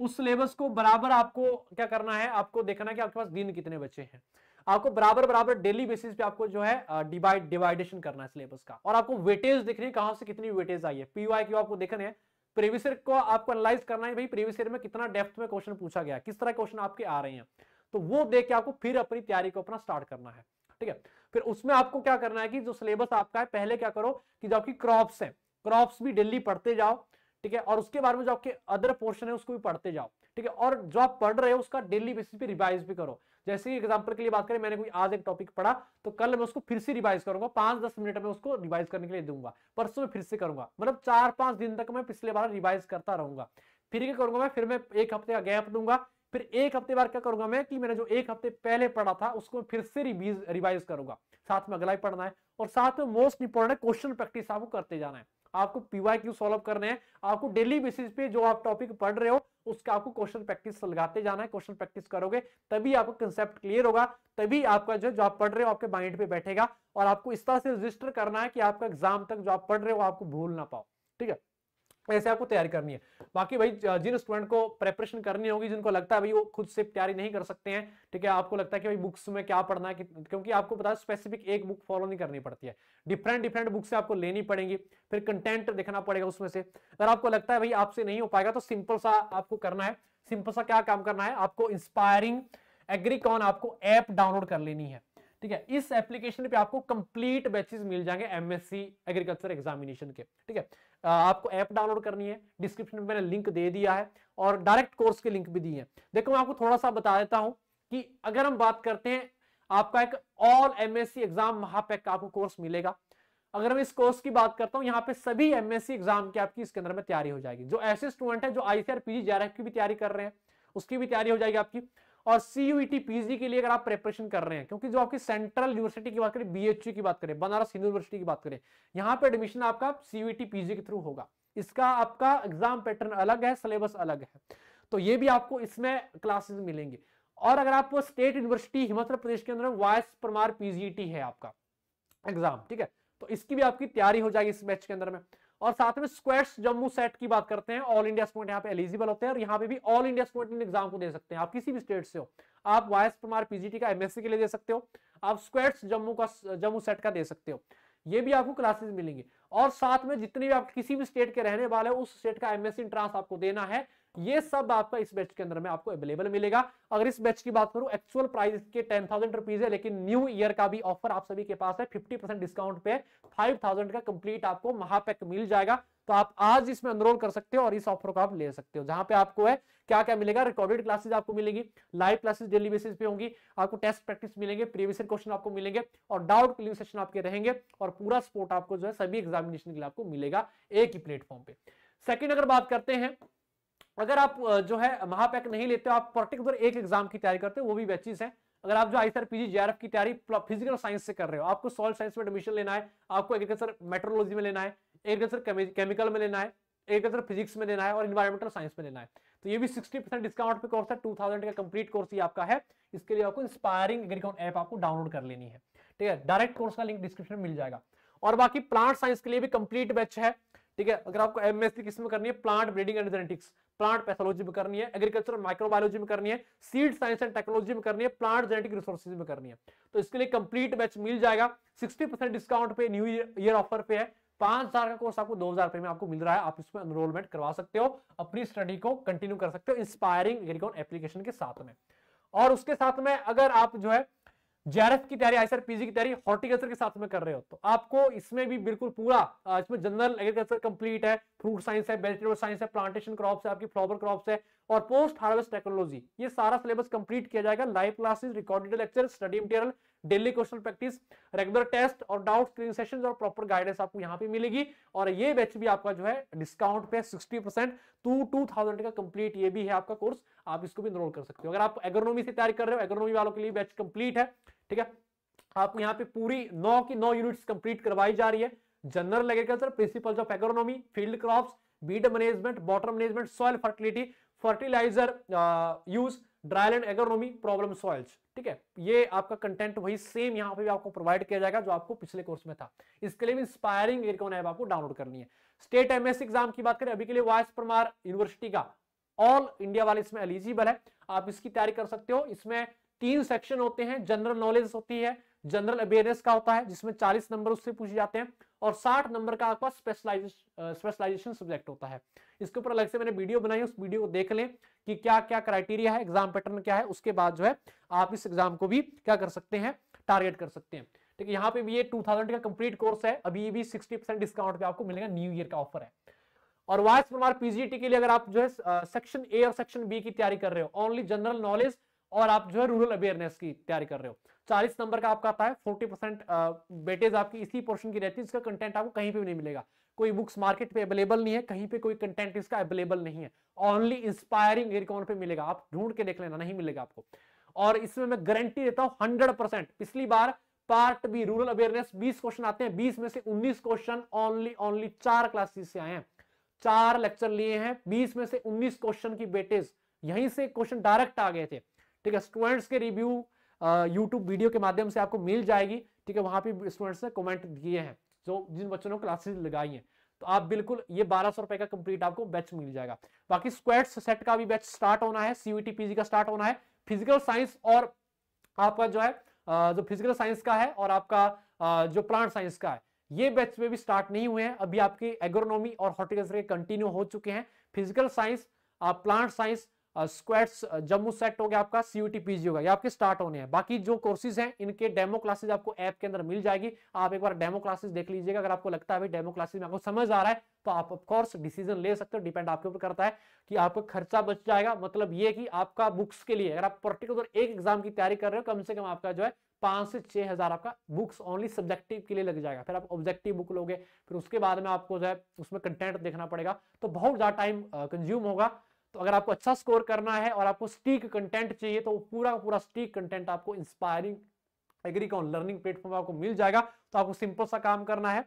उस सिलेबस को बराबर आपको क्या करना है आपको देखना है कि आपके पास दिन कितने बचे हैं आपको बराबर बराबर डेली बेसिस पे आपको जो है डिवाइड डिवाइडेशन करना है सिलेबस का और आपको वेटेज देखने कहां से कितनी वेटेज आई है पीवाई क्यू आपको देखने हैं प्रीवियस ईयर को आपको एनालाइज करना है भाई प्रीवियस ईयर में कितना डेप्थ में क्वेश्चन पूछा गया किस तरह क्वेश्चन आपके आ रहे हैं तो वो देख के आपको फिर अपनी तैयारी को अपना स्टार्ट करना है ठीक है फिर उसमें आपको क्या करना है कि जो सिलेबस आपका है पहले क्या करो कि जो आपकी क्रॉप्स है क्रॉप्स भी डेली पढ़ते जाओ ठीक है और उसके बारे में जो आपके अदर पोर्शन है उसको भी पढ़ते जाओ ठीक है और जो आप पढ़ रहे हो उसका डेली बेसिस पे रिवाइज भी करो जैसे कि एग्जांपल के लिए बात करें मैंने कोई आज एक टॉपिक पढ़ा तो कल मैं उसको फिर से रिवाइज करूंगा पांच दस मिनट में उसको रिवाइज करने के लिए दूंगा परसों में फिर से करूंगा मतलब चार पांच दिन तक मैं पिछले बार रिवाइज करता रहूंगा फिर क्या करूंगा मैं फिर मैं एक हफ्ते का गैप दूंगा फिर एक हफ्ते बाद क्या करूंगा मैं कि मैंने जो एक हफ्ते पहले पढ़ा था उसको फिर से रिवीज रिवाइज करूंगा साथ में अगला ही पढ़ना है और साथ में मोस्ट इंपोर्टेंट है क्वेश्चन प्रैक्टिस आपको करते जाना है आपको पीवाई क्यू सॉल्व करने हैं आपको डेली बेसिस पे जो आप टॉपिक पढ़ रहे हो उसका आपको क्वेश्चन प्रैक्टिस लगाते जाना है क्वेश्चन प्रैक्टिस करोगे तभी आपको कंसेप्ट क्लियर होगा तभी आपका जो जो आप पढ़ रहे हो आपके माइंड पे बैठेगा और आपको इस तरह से रजिस्टर करना है कि आपका एग्जाम तक जो आप पढ़ रहे हो आपको भूल ना पाओ ठीक है तो ऐसे आपको तैयारी करनी है बाकी भाई जिन स्टूडेंट को प्रेपरेशन करनी होगी जिनको लगता है भाई वो खुद से तैयारी नहीं कर सकते हैं ठीक है आपको लगता है कि भाई बुक्स में क्या पढ़ना है क्योंकि आपको पता है स्पेसिफिक एक बुक फॉलो नहीं करनी पड़ती है डिफरेंट डिफरेंट बुक से आपको लेनी पड़ेगी फिर कंटेंट देखना पड़ेगा उसमें से अगर आपको लगता है भाई आपसे नहीं हो पाएगा तो सिंपल सा आपको करना है सिंपल सा क्या काम करना है आपको इंस्पायरिंग एग्रीकॉन आपको ऐप डाउनलोड कर लेनी है ठीक है इस एप्लीकेशन पे आपको कंप्लीट बैचेस मिल जाएंगे एमएससी एग्रीकल्चर एग्जामिनेशन के ठीक है आपको ऐप डाउनलोड करनी है डिस्क्रिप्शन में मैंने लिंक दे दिया है और डायरेक्ट कोर्स के लिंक भी दिए हैं देखो मैं आपको थोड़ा सा बता देता हूं कि अगर हम बात करते हैं आपका एक ऑल एमएससी एग्जाम महापैक का आपको कोर्स मिलेगा अगर मैं इस कोर्स की बात करता हूं यहाँ पे सभी एमएससी एग्जाम की आपकी इसके अंदर में तैयारी हो जाएगी जो ऐसे स्टूडेंट है जो आईसीआर पीजी जेआरएफ की भी तैयारी कर रहे हैं उसकी भी तैयारी हो जाएगी आपकी और सीयूईटी पीजी e के लिए अगर आप प्रिपरेशन कर रहे हैं क्योंकि जो आपकी सेंट्रल यूनिवर्सिटी की बात करें बीएचयू की बात करें बनारस हिंदू यूनिवर्सिटी की बात करें यहाँ पे एडमिशन आपका सीयूईटी पीजी e के थ्रू होगा इसका आपका एग्जाम पैटर्न अलग है सिलेबस अलग है तो ये भी आपको इसमें क्लासेस मिलेंगे और अगर आप स्टेट यूनिवर्सिटी हिमाचल प्रदेश के अंदर वायस परमार पीजीटी है आपका एग्जाम ठीक है तो इसकी भी आपकी तैयारी हो जाएगी इस बैच के अंदर में और साथ में स्क्वेट्स जम्मू सेट की बात करते हैं ऑल इंडिया स्टूडेंट यहाँ पे एलिजिबल होते हैं और यहाँ पे भी ऑल इंडिया स्टूडेंट एग्जाम को दे सकते हैं आप किसी भी स्टेट से हो आप वायस प्रमार पीजीटी का एमएससी के लिए दे सकते हो आप स्क्वेट्स जम्मू का जम्मू सेट का दे सकते हो ये भी आपको क्लासेस मिलेंगे और साथ में जितने भी आप किसी भी स्टेट के रहने वाले उस स्टेट का एमएससी एंट्रांस आपको देना है ये सब आपका इस बैच के अंदर में आपको अवेलेबल मिलेगा अगर इस बैच की बात करूं एक्चुअल प्राइस इसके टेन थाउजेंड रुपीज है लेकिन न्यू ईयर का भी ऑफर आप सभी के पास है फिफ्टी परसेंट डिस्काउंट पे फाइव थाउजेंड का कंप्लीट आपको महापैक मिल जाएगा तो आप आज इसमें अनरोल कर सकते हो और इस ऑफर को आप ले सकते हो जहां पे आपको है क्या क्या मिलेगा रिकॉर्डेड क्लासेस आपको मिलेगी लाइव क्लासेस डेली बेसिस पे होंगी आपको टेस्ट प्रैक्टिस मिलेंगे प्रीवियस क्वेश्चन आपको मिलेंगे और डाउट क्लियर सेशन आपके रहेंगे और पूरा सपोर्ट आपको जो है सभी एग्जामिनेशन के लिए आपको मिलेगा एक ही प्लेटफॉर्म पे सेकंड अगर बात करते हैं अगर आप जो है महापैक नहीं लेते हो आप पर्टिकुलर एक एग्जाम की तैयारी करते हो वो भी बैचेस हैं अगर आप जो आई सर पीजी जेआरएफ की तैयारी फिजिकल साइंस से कर रहे हो आपको सॉइल साइंस में एडमिशन लेना है आपको एग्रीकल्चर मेट्रोलॉजी में लेना है एग्रीकल्चर केमिकल में लेना है एग्रीकल्चर फिजिक्स में लेना है और इन्वायरमेंटल साइंस में लेना है तो ये भी सिक्सटी परसेंट डिस्काउंट पे कोर्स है टू का कंप्लीट कोर्स ही आपका है इसके लिए आपको इंस्पायरिंग एग्रीकाउंट ऐप आपको डाउनलोड कर लेनी है ठीक है डायरेक्ट कोर्स का लिंक डिस्क्रिप्शन में मिल जाएगा और बाकी प्लांट साइंस के लिए भी कंप्लीट बैच है ठीक है अगर आपको एमएससी किस में करनी है plant breeding and genetics plant pathology में करनी है एग्रीकल्चर माइक्रोबायोलॉजी में करनी है सीड साइंस एंड टेक्नोलॉजी में करनी है प्लांट जेनेटिक रिसोर्सेज में करनी है तो इसके लिए कंप्लीट बैच मिल जाएगा सिक्सटी डिस्काउंट पे न्यू ईयर ऑफर पे है पांच हजार का कोर्स आपको दो हजार रुपए में आपको मिल रहा है आप इसमें एनरोलमेंट करवा सकते हो अपनी स्टडी को कंटिन्यू कर सकते हो इंस्पायरिंग एग्रीकॉन एप्लीकेशन के साथ में और उसके साथ में अगर आप जो है जेआरएफ की तैयारी पीजी की तैयारी हॉर्टिकल्चर के साथ में कर रहे हो तो आपको इसमें भी बिल्कुल पूरा इसमें जनरल एग्रीकल्चर कंप्लीट है फ्रूट साइंस है वेजिटेबल साइंस है प्लांटेशन क्रॉप्स है आपकी फ्लावर क्रॉप्स है और पोस्ट हार्वेस्ट टेक्नोलॉजी ये सारा सिलेबस कंप्लीट किया जाएगा live classes recorded lecture study material daily question practice regular test और डाउट क्लियरिंग सेशन और प्रॉपर गाइडेंस आपको यहाँ पे मिलेगी और ये बैच भी आपका जो है डिस्काउंट पे sixty percent to two thousand का कंप्लीट ये भी है आपका कोर्स आप इसको भी इनरोल कर सकते हो अगर आप एग्रोनॉमी से तैयारी कर रहे हो एग्रोनॉमी वालों के लिए बैच कंप्लीट है ठीक है आपको यहाँ पे पूरी नौ की नौ यूनिट्स कंप्लीट करवाई जा रही है general agriculture principle of agronomy field crop weed management water management soil fertility fertiliser use dryland and agronomy problem soils ठीक है ये आपका कंटेंट वही सेम यहाँ पे भी आपको प्रोवाइड किया जाएगा जो आपको पिछले कोर्स में था इसके लिए भी इंस्पायरिंग एयरकॉन ऐप आपको डाउनलोड करनी है स्टेट एमएस एग्जाम की बात करें अभी के लिए वायस परमार यूनिवर्सिटी का ऑल इंडिया वाले इसमें एलिजिबल है आप इसकी तैयारी कर सकते हो इसमें तीन सेक्शन होते हैं जनरल नॉलेज होती है जनरल अवेयरनेस का होता है जिसमें 40 नंबर उससे पूछे जाते हैं और 60 नंबर का आपका स्पेशलाइजेशन सब्जेक्ट होता है इसके ऊपर अलग से मैंने वीडियो बनाई उस वीडियो को देख लें कि क्या क्या क्राइटेरिया है एग्जाम पैटर्न क्या है उसके बाद जो है आप इस एग्जाम को भी क्या कर सकते हैं टारगेट कर सकते हैं ठीक है यहाँ पे भी ये 2000 का कंप्लीट कोर्स है अभी भी 60% डिस्काउंट पे आपको मिलेगा न्यू ईयर का ऑफर है और वाइस प्रमार पीजीटी e के लिए अगर आप जो है सेक्शन ए और सेक्शन बी की तैयारी कर रहे हो ओनली जनरल नॉलेज और आप जो है रूरल अवेयरनेस की तैयारी कर रहे हो 40 नंबर का आपका आता है 40 परसेंट बेटेज आपकी इसी पोर्शन की रहती है इसका कंटेंट आपको कहीं पे भी नहीं मिलेगा कोई बुक्स मार्केट पे अवेलेबल नहीं है कहीं पे कोई कंटेंट इसका अवेलेबल नहीं है ओनली इंस्पायरिंग एयरकॉन पे मिलेगा आप ढूंढ के देख लेना नहीं मिलेगा आपको और इसमें मैं गारंटी देता हूं हंड्रेड परसेंट पिछली बार पार्ट बी रूरल अवेयरनेस बीस क्वेश्चन आते हैं बीस में से उन्नीस क्वेश्चन ओनली ओनली चार क्लासेस से आए हैं चार लेक्चर लिए हैं बीस में से उन्नीस क्वेश्चन की बेटेज यहीं से क्वेश्चन डायरेक्ट आ गए थे ठीक है स्टूडेंट्स के रिव्यू यूट्यूब वीडियो के माध्यम से आपको मिल जाएगी ठीक है वहां पे स्टूडेंट्स ने कमेंट दिए हैं जो जिन बच्चों ने क्लासेस लगाई हैं तो आप बिल्कुल ये बारह सौ रुपए का कंप्लीट आपको बैच मिल जाएगा बाकी स्क्वाड सेट का भी बैच स्टार्ट होना है सीयूटी पीजी का स्टार्ट होना है फिजिकल साइंस और आपका जो है जो फिजिकल साइंस का है और आपका जो प्लांट साइंस का है ये बैच में भी स्टार्ट नहीं हुए हैं अभी आपकी एग्रोनॉमी और हॉर्टिकल्चर के कंटिन्यू हो चुके हैं फिजिकल साइंस प्लांट साइंस स्क्वेट्स जम्मू सेट हो गया आपका सीयूटी पीजी होगा ये आपके स्टार्ट होने हैं बाकी जो कोर्सेज हैं इनके डेमो क्लासेज आपको ऐप के अंदर मिल जाएगी आप एक बार डेमो क्लासेस देख लीजिएगा अगर आपको लगता है डेमो क्लासेज में आपको समझ आ रहा है तो आप ऑफकोर्स डिसीजन ले सकते हो डिपेंड आपके ऊपर करता है कि आपका खर्चा बच जाएगा मतलब ये कि आपका बुक्स के लिए अगर आप पर्टिकुलर एक एग्जाम की तैयारी कर रहे हो कम से कम आपका जो है पांच से छह हजार आपका बुक्स ओनली सब्जेक्टिव के लिए लग जाएगा फिर आप ऑब्जेक्टिव बुक लोगे फिर उसके बाद में आपको जो है उसमें कंटेंट देखना पड़ेगा तो बहुत ज्यादा टाइम कंज्यूम होगा तो अगर आपको अच्छा स्कोर करना है और आपको स्टीक कंटेंट चाहिए तो पूरा पूरा स्टीक कंटेंट आपको इंस्पायरिंग एग्रीकॉन लर्निंग प्लेटफॉर्म आपको मिल जाएगा तो आपको सिंपल सा काम करना है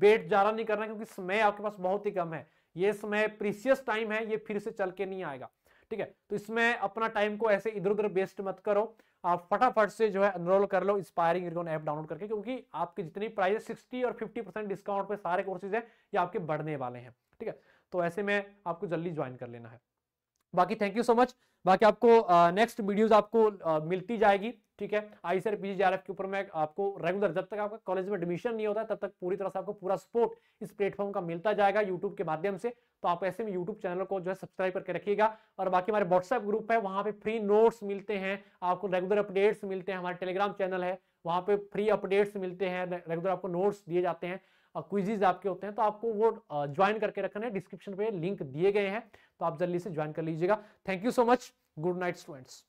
बेट ज्यादा नहीं करना क्योंकि समय आपके पास बहुत ही कम है ये समय प्रीसियस टाइम है ये फिर से चल के नहीं आएगा ठीक है तो इसमें अपना टाइम को ऐसे इधर उधर वेस्ट मत करो आप फटाफट से जो है एनरोल कर लो इंस्पायरिंग एग्रीकॉन ऐप डाउनलोड करके क्योंकि आपके जितनी प्राइस सिक्सटी और फिफ्टी परसेंट डिस्काउंट पे सारे कोर्सेज है ये आपके बढ़ने वाले हैं ठीक है तो ऐसे में आपको जल्दी ज्वाइन कर लेना है बाकी थैंक यू सो मच बाकी आपको नेक्स्ट uh, वीडियोस आपको uh, मिलती जाएगी ठीक है आई सर पी जे के ऊपर मैं आपको रेगुलर जब तक आपका कॉलेज में एडमिशन नहीं होता तब तक पूरी तरह से आपको पूरा सपोर्ट इस प्लेटफॉर्म का मिलता जाएगा यूट्यूब के माध्यम से तो आप ऐसे में यूट्यूब चैनल को जो है सब्सक्राइब करके रखिएगा और बाकी हमारे व्हाट्सएप ग्रुप है वहाँ पे फ्री नोट्स मिलते हैं आपको रेगुलर अपडेट्स मिलते हैं हमारे टेलीग्राम चैनल है वहाँ पे फ्री अपडेट्स मिलते हैं रेगुलर आपको नोट्स दिए जाते हैं क्विजीज आपके होते हैं तो आपको वो ज्वाइन करके रखना है डिस्क्रिप्शन पे लिंक दिए गए हैं तो आप जल्दी से ज्वाइन कर लीजिएगा thank you so much good night students